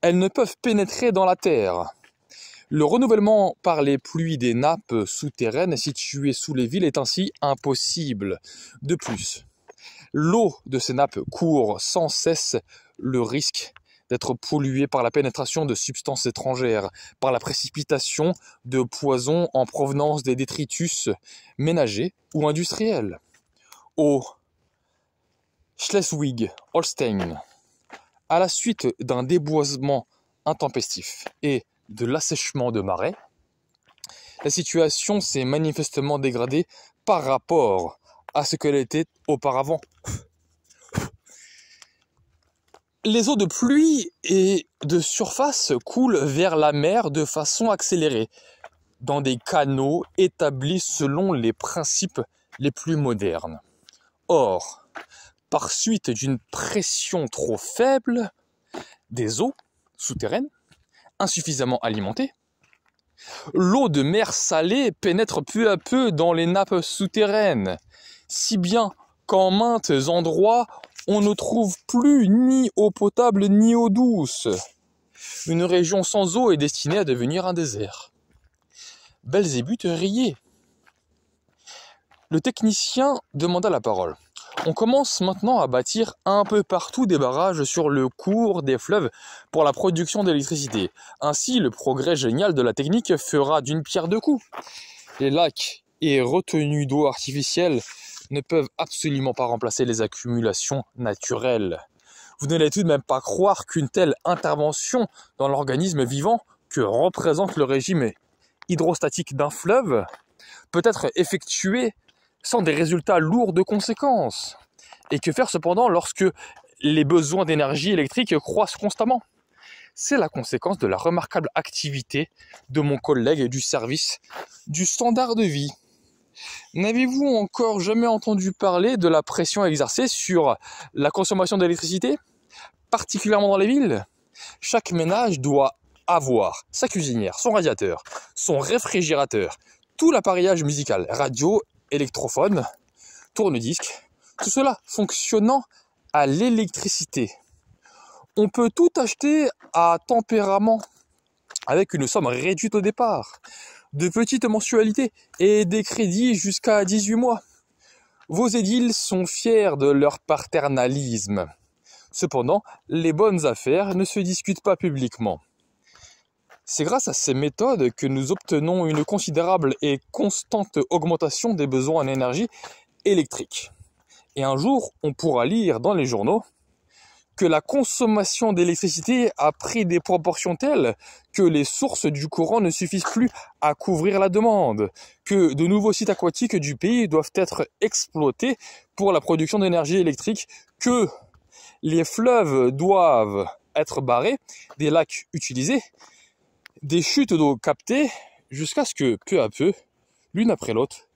A: elles ne peuvent pénétrer dans la terre. Le renouvellement par les pluies des nappes souterraines situées sous les villes est ainsi impossible. De plus, l'eau de ces nappes court sans cesse le risque d'être pollué par la pénétration de substances étrangères, par la précipitation de poisons en provenance des détritus ménagers ou industriels. Au Schleswig-Holstein, à la suite d'un déboisement intempestif et de l'assèchement de marais, la situation s'est manifestement dégradée par rapport à ce qu'elle était auparavant les eaux de pluie et de surface coulent vers la mer de façon accélérée, dans des canaux établis selon les principes les plus modernes. Or, par suite d'une pression trop faible des eaux souterraines, insuffisamment alimentées, l'eau de mer salée pénètre peu à peu dans les nappes souterraines, si bien qu'en maintes endroits on ne trouve plus ni eau potable ni eau douce. Une région sans eau est destinée à devenir un désert. Belzébuth riait. Le technicien demanda la parole. On commence maintenant à bâtir un peu partout des barrages sur le cours des fleuves pour la production d'électricité. Ainsi, le progrès génial de la technique fera d'une pierre deux coups. Les lacs et retenues d'eau artificielle ne peuvent absolument pas remplacer les accumulations naturelles. Vous n'allez tout de même pas croire qu'une telle intervention dans l'organisme vivant que représente le régime hydrostatique d'un fleuve peut être effectuée sans des résultats lourds de conséquences. Et que faire cependant lorsque les besoins d'énergie électrique croissent constamment C'est la conséquence de la remarquable activité de mon collègue du service du standard de vie. N'avez-vous encore jamais entendu parler de la pression exercée sur la consommation d'électricité, particulièrement dans les villes Chaque ménage doit avoir sa cuisinière, son radiateur, son réfrigérateur, tout l'appareillage musical, radio, électrophone, tourne-disque, tout cela fonctionnant à l'électricité. On peut tout acheter à tempérament avec une somme réduite au départ de petites mensualités et des crédits jusqu'à 18 mois. Vos édiles sont fiers de leur paternalisme. Cependant, les bonnes affaires ne se discutent pas publiquement. C'est grâce à ces méthodes que nous obtenons une considérable et constante augmentation des besoins en énergie électrique. Et un jour, on pourra lire dans les journaux que la consommation d'électricité a pris des proportions telles que les sources du courant ne suffisent plus à couvrir la demande, que de nouveaux sites aquatiques du pays doivent être exploités pour la production d'énergie électrique, que les fleuves doivent être barrés, des lacs utilisés, des chutes d'eau captées, jusqu'à ce que, peu à peu, l'une après l'autre,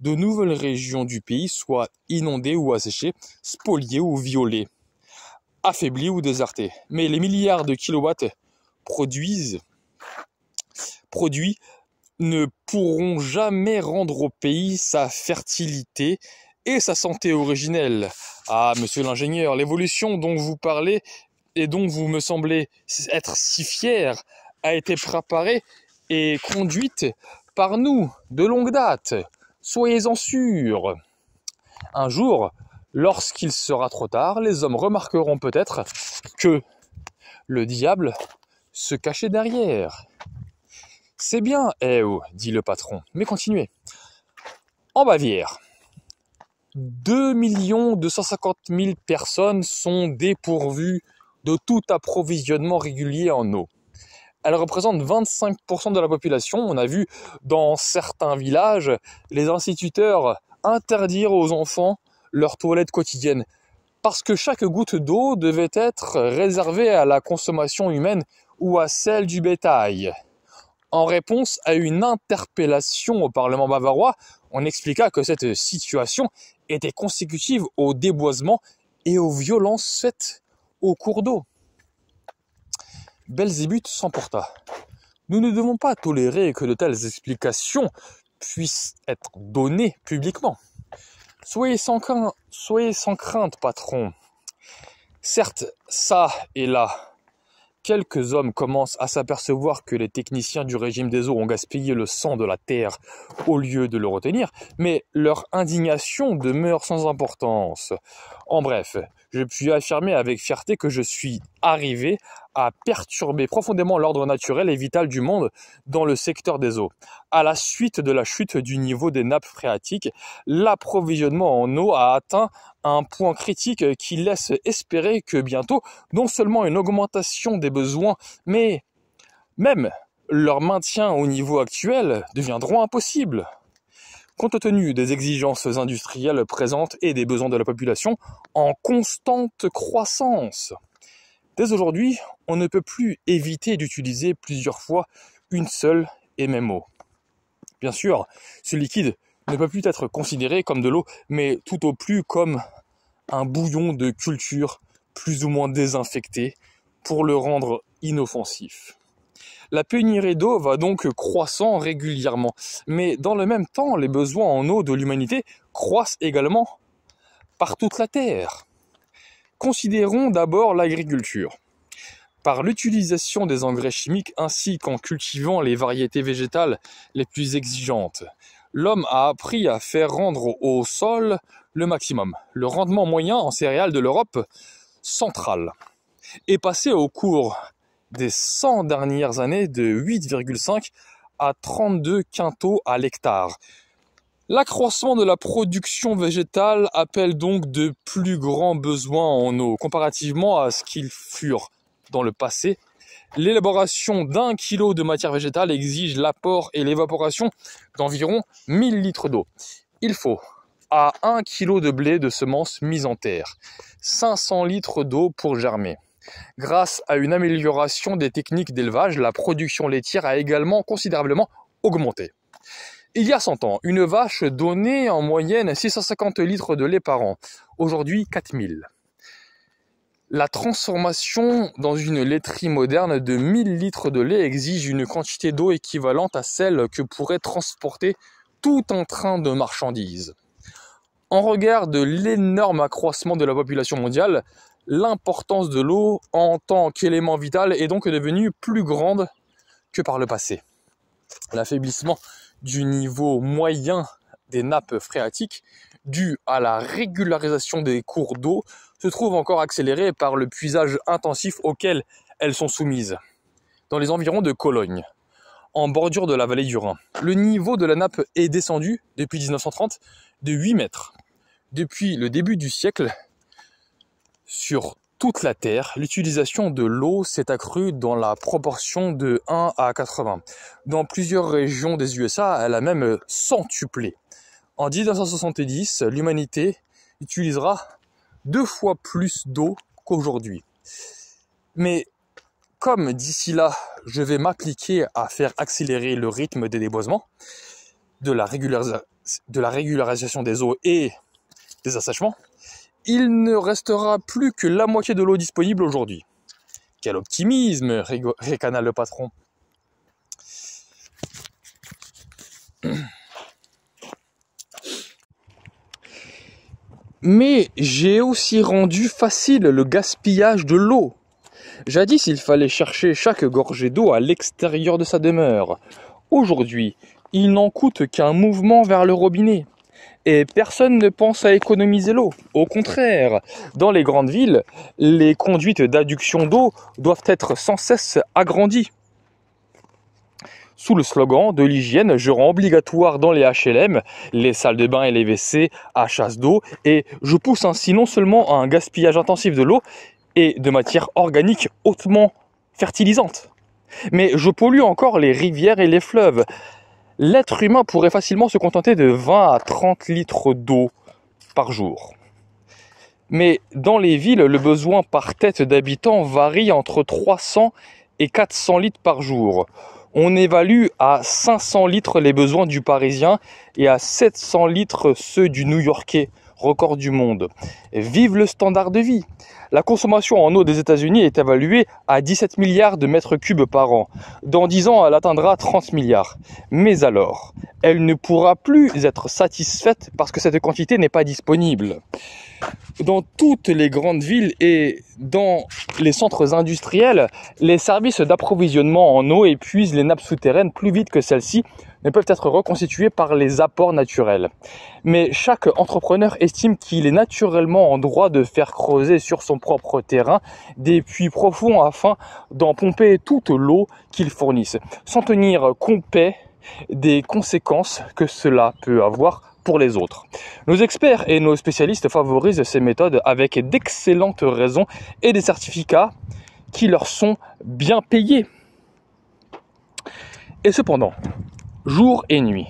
A: de nouvelles régions du pays soient inondées ou asséchées, spoliées ou violées affaiblis ou désertés. Mais les milliards de kilowatts produisent, produits ne pourront jamais rendre au pays sa fertilité et sa santé originelle. Ah, monsieur l'ingénieur, l'évolution dont vous parlez et dont vous me semblez être si fier a été préparée et conduite par nous de longue date. Soyez-en sûrs. Un jour, Lorsqu'il sera trop tard, les hommes remarqueront peut-être que le diable se cachait derrière. C'est bien, eh oh, dit le patron. Mais continuez. En Bavière, 2 250 000 personnes sont dépourvues de tout approvisionnement régulier en eau. Elle représente 25% de la population. On a vu dans certains villages les instituteurs interdire aux enfants leur toilette quotidienne, parce que chaque goutte d'eau devait être réservée à la consommation humaine ou à celle du bétail. En réponse à une interpellation au Parlement bavarois, on expliqua que cette situation était consécutive au déboisement et aux violences faites au cours d'eau. Belzébuth s'emporta. Nous ne devons pas tolérer que de telles explications puissent être données publiquement. Soyez sans, crainte, patron. Certes, ça et là, quelques hommes commencent à s'apercevoir que les techniciens du régime des eaux ont gaspillé le sang de la terre au lieu de le retenir, mais leur indignation demeure sans importance. En bref, je puis affirmer avec fierté que je suis arrivé à perturber profondément l'ordre naturel et vital du monde dans le secteur des eaux. À la suite de la chute du niveau des nappes phréatiques, l'approvisionnement en eau a atteint un point critique qui laisse espérer que bientôt, non seulement une augmentation des besoins, mais même leur maintien au niveau actuel deviendront impossibles compte tenu des exigences industrielles présentes et des besoins de la population en constante croissance. Dès aujourd'hui, on ne peut plus éviter d'utiliser plusieurs fois une seule et même eau. Bien sûr, ce liquide ne peut plus être considéré comme de l'eau, mais tout au plus comme un bouillon de culture plus ou moins désinfecté pour le rendre inoffensif. La pénurie d'eau va donc croissant régulièrement. Mais dans le même temps, les besoins en eau de l'humanité croissent également par toute la Terre. Considérons d'abord l'agriculture. Par l'utilisation des engrais chimiques ainsi qu'en cultivant les variétés végétales les plus exigeantes, l'homme a appris à faire rendre au sol le maximum, le rendement moyen en céréales de l'Europe centrale, et passé au cours des 100 dernières années de 8,5 à 32 quintaux à l'hectare. L'accroissement de la production végétale appelle donc de plus grands besoins en eau comparativement à ce qu'ils furent dans le passé. L'élaboration d'un kilo de matière végétale exige l'apport et l'évaporation d'environ 1000 litres d'eau. Il faut à 1 kg de blé de semences mise en terre, 500 litres d'eau pour germer. Grâce à une amélioration des techniques d'élevage, la production laitière a également considérablement augmenté. Il y a 100 ans, une vache donnait en moyenne 650 litres de lait par an, aujourd'hui 4000. La transformation dans une laiterie moderne de 1000 litres de lait exige une quantité d'eau équivalente à celle que pourrait transporter tout un train de marchandises. En regard de l'énorme accroissement de la population mondiale, l'importance de l'eau en tant qu'élément vital est donc devenue plus grande que par le passé. L'affaiblissement du niveau moyen des nappes phréatiques, dû à la régularisation des cours d'eau, se trouve encore accéléré par le puisage intensif auquel elles sont soumises. Dans les environs de Cologne, en bordure de la vallée du Rhin, le niveau de la nappe est descendu depuis 1930 de 8 mètres. Depuis le début du siècle, sur toute la Terre, l'utilisation de l'eau s'est accrue dans la proportion de 1 à 80. Dans plusieurs régions des USA, elle a même centuplé. En 1970, l'humanité utilisera deux fois plus d'eau qu'aujourd'hui. Mais comme d'ici là, je vais m'appliquer à faire accélérer le rythme des déboisements, de la, de la régularisation des eaux et des assèchements, il ne restera plus que la moitié de l'eau disponible aujourd'hui. Quel optimisme, ricana le patron. Mais j'ai aussi rendu facile le gaspillage de l'eau. Jadis, il fallait chercher chaque gorgée d'eau à l'extérieur de sa demeure. Aujourd'hui, il n'en coûte qu'un mouvement vers le robinet et personne ne pense à économiser l'eau. Au contraire, dans les grandes villes, les conduites d'adduction d'eau doivent être sans cesse agrandies. Sous le slogan de l'hygiène, je rends obligatoire dans les HLM les salles de bain et les WC à chasse d'eau et je pousse ainsi non seulement à un gaspillage intensif de l'eau et de matières organiques hautement fertilisantes, mais je pollue encore les rivières et les fleuves l'être humain pourrait facilement se contenter de 20 à 30 litres d'eau par jour. Mais dans les villes, le besoin par tête d'habitant varie entre 300 et 400 litres par jour. On évalue à 500 litres les besoins du Parisien et à 700 litres ceux du New-Yorkais record du monde. vive le standard de vie La consommation en eau des États-Unis est évaluée à 17 milliards de mètres cubes par an. Dans 10 ans, elle atteindra 30 milliards. Mais alors, elle ne pourra plus être satisfaite parce que cette quantité n'est pas disponible dans toutes les grandes villes et dans les centres industriels, les services d'approvisionnement en eau épuisent les nappes souterraines plus vite que celles-ci ne peuvent être reconstituées par les apports naturels. Mais chaque entrepreneur estime qu'il est naturellement en droit de faire creuser sur son propre terrain des puits profonds afin d'en pomper toute l'eau qu'ils fournissent, sans tenir compte des conséquences que cela peut avoir pour les autres. Nos experts et nos spécialistes favorisent ces méthodes avec d'excellentes raisons et des certificats qui leur sont bien payés. Et cependant, jour et nuit,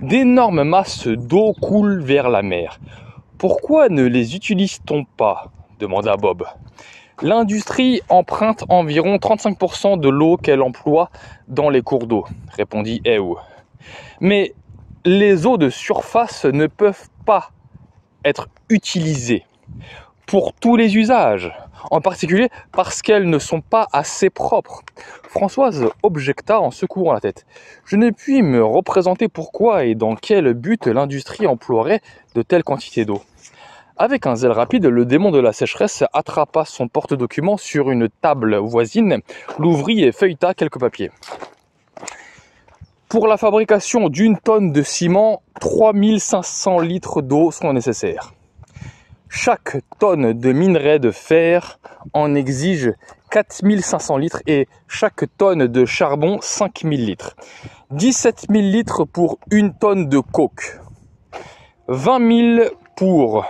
A: d'énormes masses d'eau coulent vers la mer. Pourquoi ne les utilise-t-on pas demanda Bob. L'industrie emprunte environ 35% de l'eau qu'elle emploie dans les cours d'eau, répondit Ew. Mais les eaux de surface ne peuvent pas être utilisées pour tous les usages, en particulier parce qu'elles ne sont pas assez propres. Françoise objecta en secouant la tête. Je ne puis me représenter pourquoi et dans quel but l'industrie emploierait de telles quantités d'eau. Avec un zèle rapide, le démon de la sécheresse attrapa son porte-document sur une table voisine, l'ouvrit et feuilleta quelques papiers. Pour la fabrication d'une tonne de ciment, 3500 litres d'eau sont nécessaires. Chaque tonne de minerai de fer en exige 4500 litres et chaque tonne de charbon 5000 litres. 17 000 litres pour une tonne de coke. 20 000 pour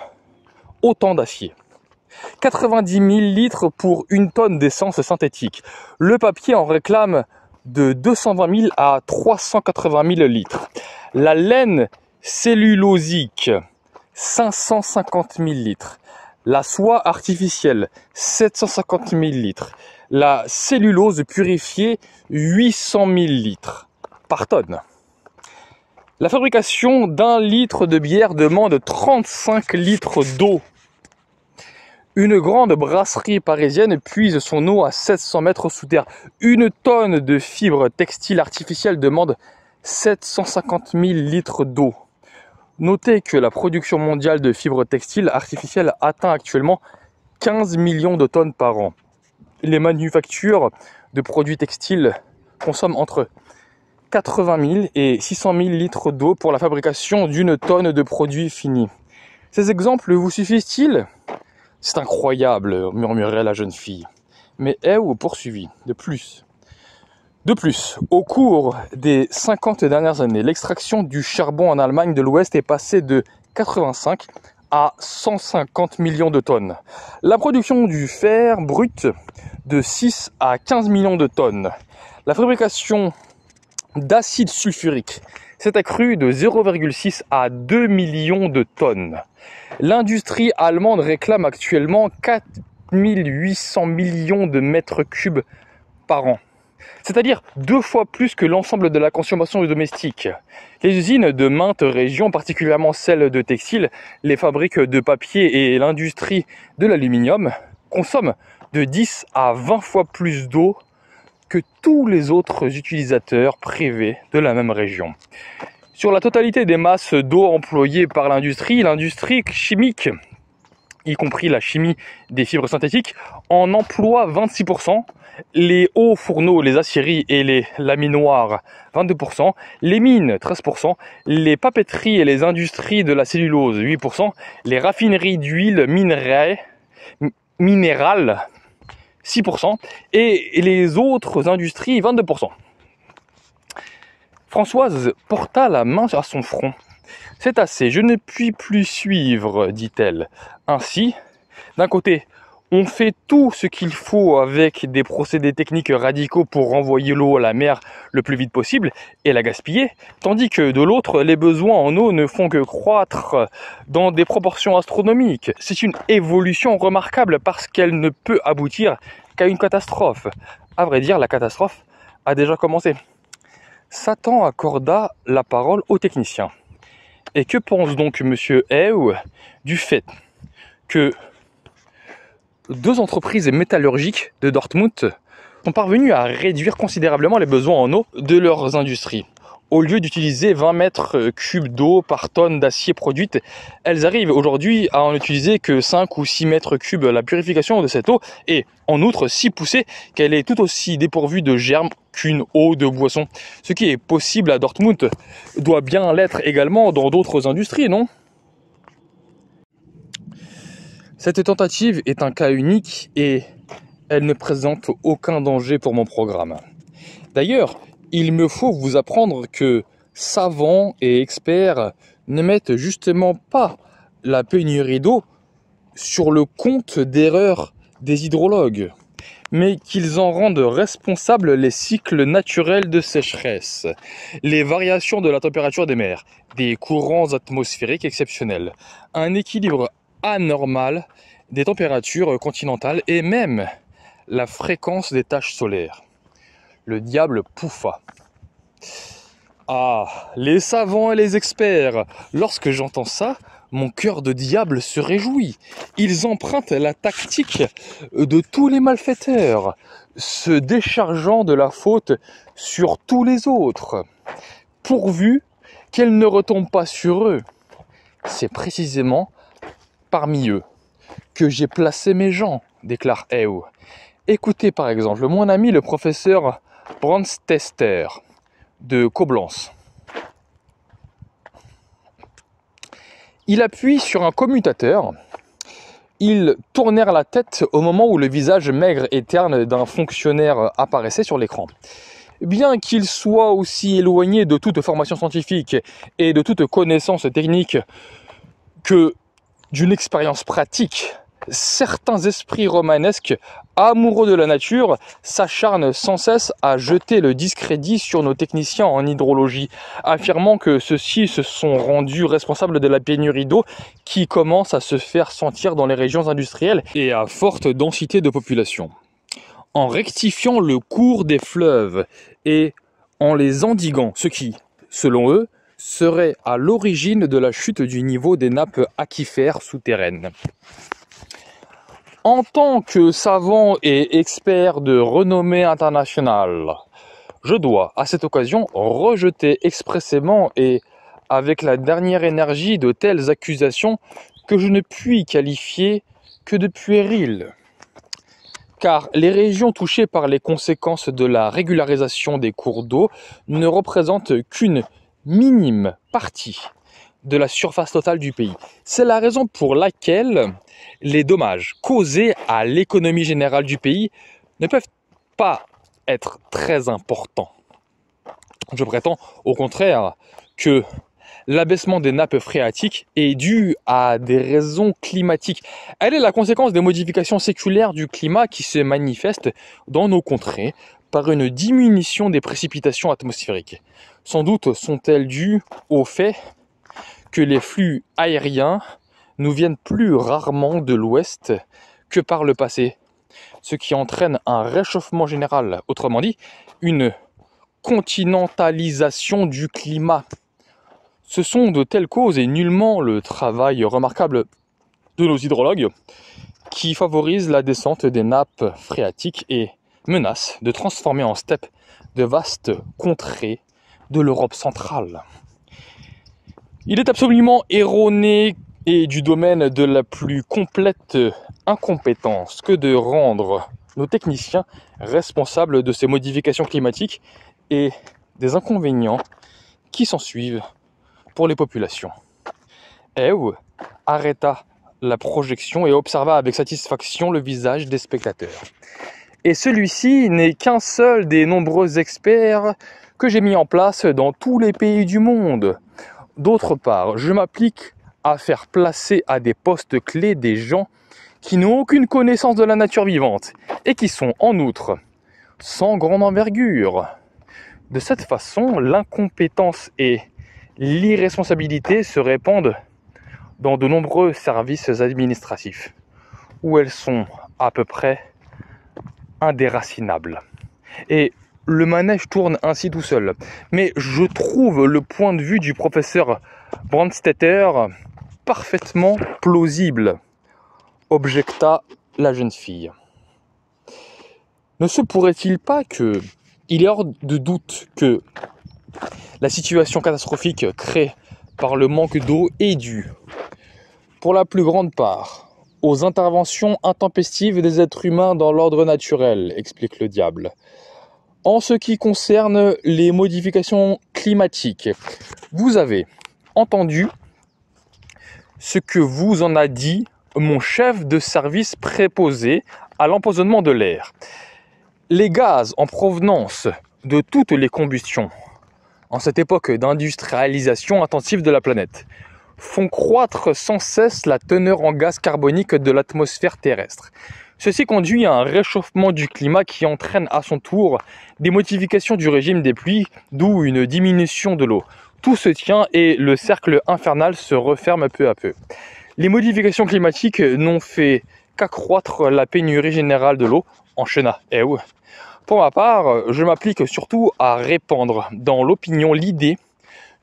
A: autant d'acier. 90 000 litres pour une tonne d'essence synthétique. Le papier en réclame de 220 000 à 380 000 litres. La laine cellulosique, 550 000 litres. La soie artificielle, 750 000 litres. La cellulose purifiée, 800 000 litres par tonne. La fabrication d'un litre de bière demande 35 litres d'eau une grande brasserie parisienne puise son eau à 700 mètres sous terre. Une tonne de fibres textiles artificielles demande 750 000 litres d'eau. Notez que la production mondiale de fibres textiles artificielles atteint actuellement 15 millions de tonnes par an. Les manufactures de produits textiles consomment entre 80 000 et 600 000 litres d'eau pour la fabrication d'une tonne de produits finis. Ces exemples vous suffisent-ils c'est incroyable, murmurait la jeune fille. Mais Ew poursuivit. De plus. De plus, au cours des 50 dernières années, l'extraction du charbon en Allemagne de l'Ouest est passée de 85 à 150 millions de tonnes. La production du fer brut de 6 à 15 millions de tonnes. La fabrication d'acide sulfurique c'est accru de 0,6 à 2 millions de tonnes. L'industrie allemande réclame actuellement 4800 millions de mètres cubes par an. C'est-à-dire deux fois plus que l'ensemble de la consommation domestique. Les usines de maintes régions, particulièrement celles de textile les fabriques de papier et l'industrie de l'aluminium, consomment de 10 à 20 fois plus d'eau que tous les autres utilisateurs privés de la même région. Sur la totalité des masses d'eau employées par l'industrie, l'industrie chimique, y compris la chimie des fibres synthétiques, en emploie 26%, les hauts fourneaux, les aciéries et les laminoirs 22%, les mines 13%, les papeteries et les industries de la cellulose 8%, les raffineries d'huile minérale 6%, et les autres industries 22%. Françoise porta la main à son front. C'est assez, je ne puis plus suivre, dit-elle. Ainsi, d'un côté, on fait tout ce qu'il faut avec des procédés techniques radicaux pour renvoyer l'eau à la mer le plus vite possible et la gaspiller, tandis que de l'autre, les besoins en eau ne font que croître dans des proportions astronomiques. C'est une évolution remarquable parce qu'elle ne peut aboutir qu'à une catastrophe. À vrai dire, la catastrophe a déjà commencé. Satan accorda la parole au technicien. Et que pense donc M. Ew du fait que deux entreprises métallurgiques de Dortmund sont parvenues à réduire considérablement les besoins en eau de leurs industries. Au lieu d'utiliser 20 mètres euh, cubes d'eau par tonne d'acier produite, elles arrivent aujourd'hui à en utiliser que 5 ou 6 mètres cubes. La purification de cette eau est en outre si poussée qu'elle est tout aussi dépourvue de germes qu'une eau de boisson. Ce qui est possible à Dortmund doit bien l'être également dans d'autres industries, non cette tentative est un cas unique et elle ne présente aucun danger pour mon programme. D'ailleurs, il me faut vous apprendre que savants et experts ne mettent justement pas la pénurie d'eau sur le compte d'erreurs des hydrologues, mais qu'ils en rendent responsables les cycles naturels de sécheresse, les variations de la température des mers, des courants atmosphériques exceptionnels, un équilibre anormale des températures euh, continentales et même la fréquence des taches solaires. Le diable pouffa. Ah, les savants et les experts, lorsque j'entends ça, mon cœur de diable se réjouit. Ils empruntent la tactique de tous les malfaiteurs, se déchargeant de la faute sur tous les autres, pourvu qu'elle ne retombe pas sur eux. C'est précisément parmi eux que j'ai placé mes gens, déclare Eo. Écoutez par exemple mon ami le professeur Tester de Coblence. Il appuie sur un commutateur. Ils tournèrent la tête au moment où le visage maigre et terne d'un fonctionnaire apparaissait sur l'écran. Bien qu'il soit aussi éloigné de toute formation scientifique et de toute connaissance technique que d'une expérience pratique, certains esprits romanesques, amoureux de la nature, s'acharnent sans cesse à jeter le discrédit sur nos techniciens en hydrologie, affirmant que ceux-ci se sont rendus responsables de la pénurie d'eau qui commence à se faire sentir dans les régions industrielles et à forte densité de population. En rectifiant le cours des fleuves et en les endiguant, ce qui, selon eux, serait à l'origine de la chute du niveau des nappes aquifères souterraines. En tant que savant et expert de renommée internationale, je dois à cette occasion rejeter expressément et avec la dernière énergie de telles accusations que je ne puis qualifier que de puériles. Car les régions touchées par les conséquences de la régularisation des cours d'eau ne représentent qu'une minime partie de la surface totale du pays. C'est la raison pour laquelle les dommages causés à l'économie générale du pays ne peuvent pas être très importants. Je prétends au contraire que l'abaissement des nappes phréatiques est dû à des raisons climatiques. Elle est la conséquence des modifications séculaires du climat qui se manifestent dans nos contrées, par une diminution des précipitations atmosphériques. Sans doute sont-elles dues au fait que les flux aériens nous viennent plus rarement de l'ouest que par le passé, ce qui entraîne un réchauffement général, autrement dit, une continentalisation du climat. Ce sont de telles causes et nullement le travail remarquable de nos hydrologues qui favorisent la descente des nappes phréatiques et menace de transformer en steppe de vastes contrées de l'Europe centrale. Il est absolument erroné et du domaine de la plus complète incompétence que de rendre nos techniciens responsables de ces modifications climatiques et des inconvénients qui s'en suivent pour les populations. Ew arrêta la projection et observa avec satisfaction le visage des spectateurs et celui-ci n'est qu'un seul des nombreux experts que j'ai mis en place dans tous les pays du monde. D'autre part, je m'applique à faire placer à des postes clés des gens qui n'ont aucune connaissance de la nature vivante et qui sont en outre sans grande envergure. De cette façon, l'incompétence et l'irresponsabilité se répandent dans de nombreux services administratifs, où elles sont à peu près indéracinable. Et le manège tourne ainsi tout seul. Mais je trouve le point de vue du professeur Brandstetter parfaitement plausible, objecta la jeune fille. Ne se pourrait-il pas que il est hors de doute que la situation catastrophique créée par le manque d'eau est due, pour la plus grande part, aux interventions intempestives des êtres humains dans l'ordre naturel, explique le diable. En ce qui concerne les modifications climatiques, vous avez entendu ce que vous en a dit mon chef de service préposé à l'empoisonnement de l'air. Les gaz en provenance de toutes les combustions en cette époque d'industrialisation intensive de la planète font croître sans cesse la teneur en gaz carbonique de l'atmosphère terrestre. Ceci conduit à un réchauffement du climat qui entraîne à son tour des modifications du régime des pluies, d'où une diminution de l'eau. Tout se tient et le cercle infernal se referme peu à peu. Les modifications climatiques n'ont fait qu'accroître la pénurie générale de l'eau en Chena. Eh Pour ma part, je m'applique surtout à répandre dans l'opinion l'idée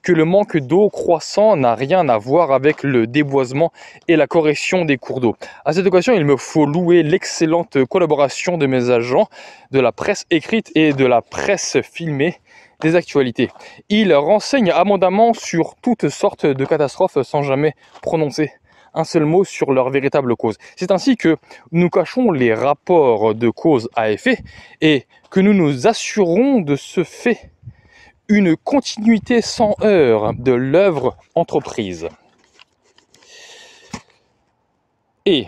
A: que le manque d'eau croissant n'a rien à voir avec le déboisement et la correction des cours d'eau. À cette occasion, il me faut louer l'excellente collaboration de mes agents, de la presse écrite et de la presse filmée des actualités. Ils renseignent abondamment sur toutes sortes de catastrophes sans jamais prononcer un seul mot sur leur véritable cause. C'est ainsi que nous cachons les rapports de cause à effet et que nous nous assurons de ce fait une continuité sans heure de l'œuvre entreprise. Et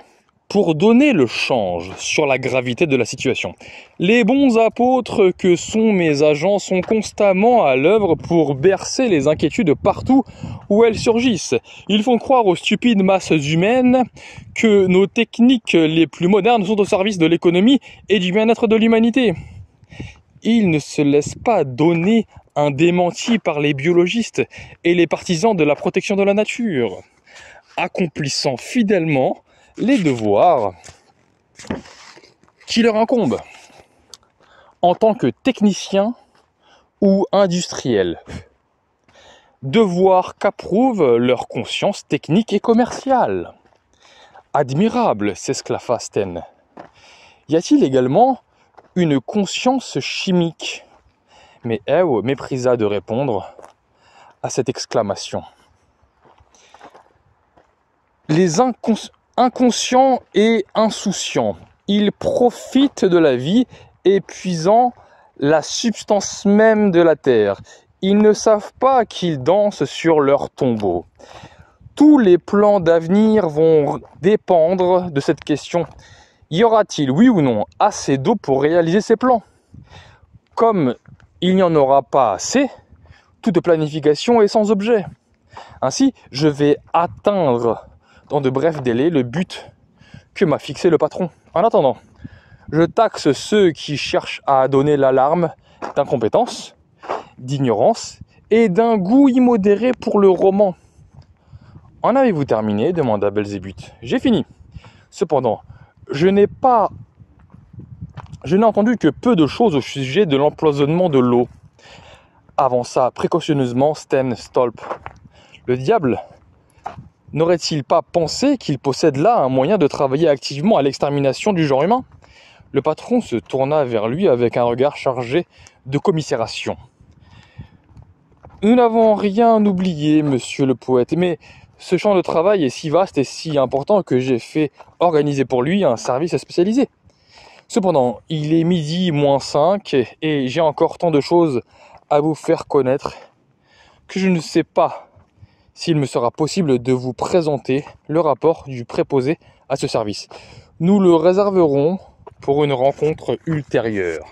A: pour donner le change sur la gravité de la situation, les bons apôtres que sont mes agents sont constamment à l'œuvre pour bercer les inquiétudes partout où elles surgissent. Ils font croire aux stupides masses humaines que nos techniques les plus modernes sont au service de l'économie et du bien-être de l'humanité. Ils ne se laissent pas donner un démenti par les biologistes et les partisans de la protection de la nature, accomplissant fidèlement les devoirs qui leur incombent en tant que technicien ou industriel. Devoirs qu'approuvent leur conscience technique et commerciale. Admirable, s'esclaffa Sten. Y a-t-il également une conscience chimique mais Ew eh oh, méprisa de répondre à cette exclamation. Les inconscients et insouciants, ils profitent de la vie épuisant la substance même de la terre. Ils ne savent pas qu'ils dansent sur leur tombeau. Tous les plans d'avenir vont dépendre de cette question. Y aura-t-il, oui ou non, assez d'eau pour réaliser ces plans Comme il n'y en aura pas assez, toute planification est sans objet. Ainsi, je vais atteindre dans de brefs délais le but que m'a fixé le patron. En attendant, je taxe ceux qui cherchent à donner l'alarme d'incompétence, d'ignorance et d'un goût immodéré pour le roman. En avez-vous terminé demanda Belzébuth. J'ai fini. Cependant, je n'ai pas je n'ai entendu que peu de choses au sujet de l'empoisonnement de l'eau. Avant ça, précautionneusement, Sten Stolp. Le diable n'aurait-il pas pensé qu'il possède là un moyen de travailler activement à l'extermination du genre humain Le patron se tourna vers lui avec un regard chargé de commisération. Nous n'avons rien oublié, monsieur le poète, mais ce champ de travail est si vaste et si important que j'ai fait organiser pour lui un service spécialisé. Cependant, il est midi moins 5 et j'ai encore tant de choses à vous faire connaître que je ne sais pas s'il me sera possible de vous présenter le rapport du préposé à ce service. Nous le réserverons pour une rencontre ultérieure.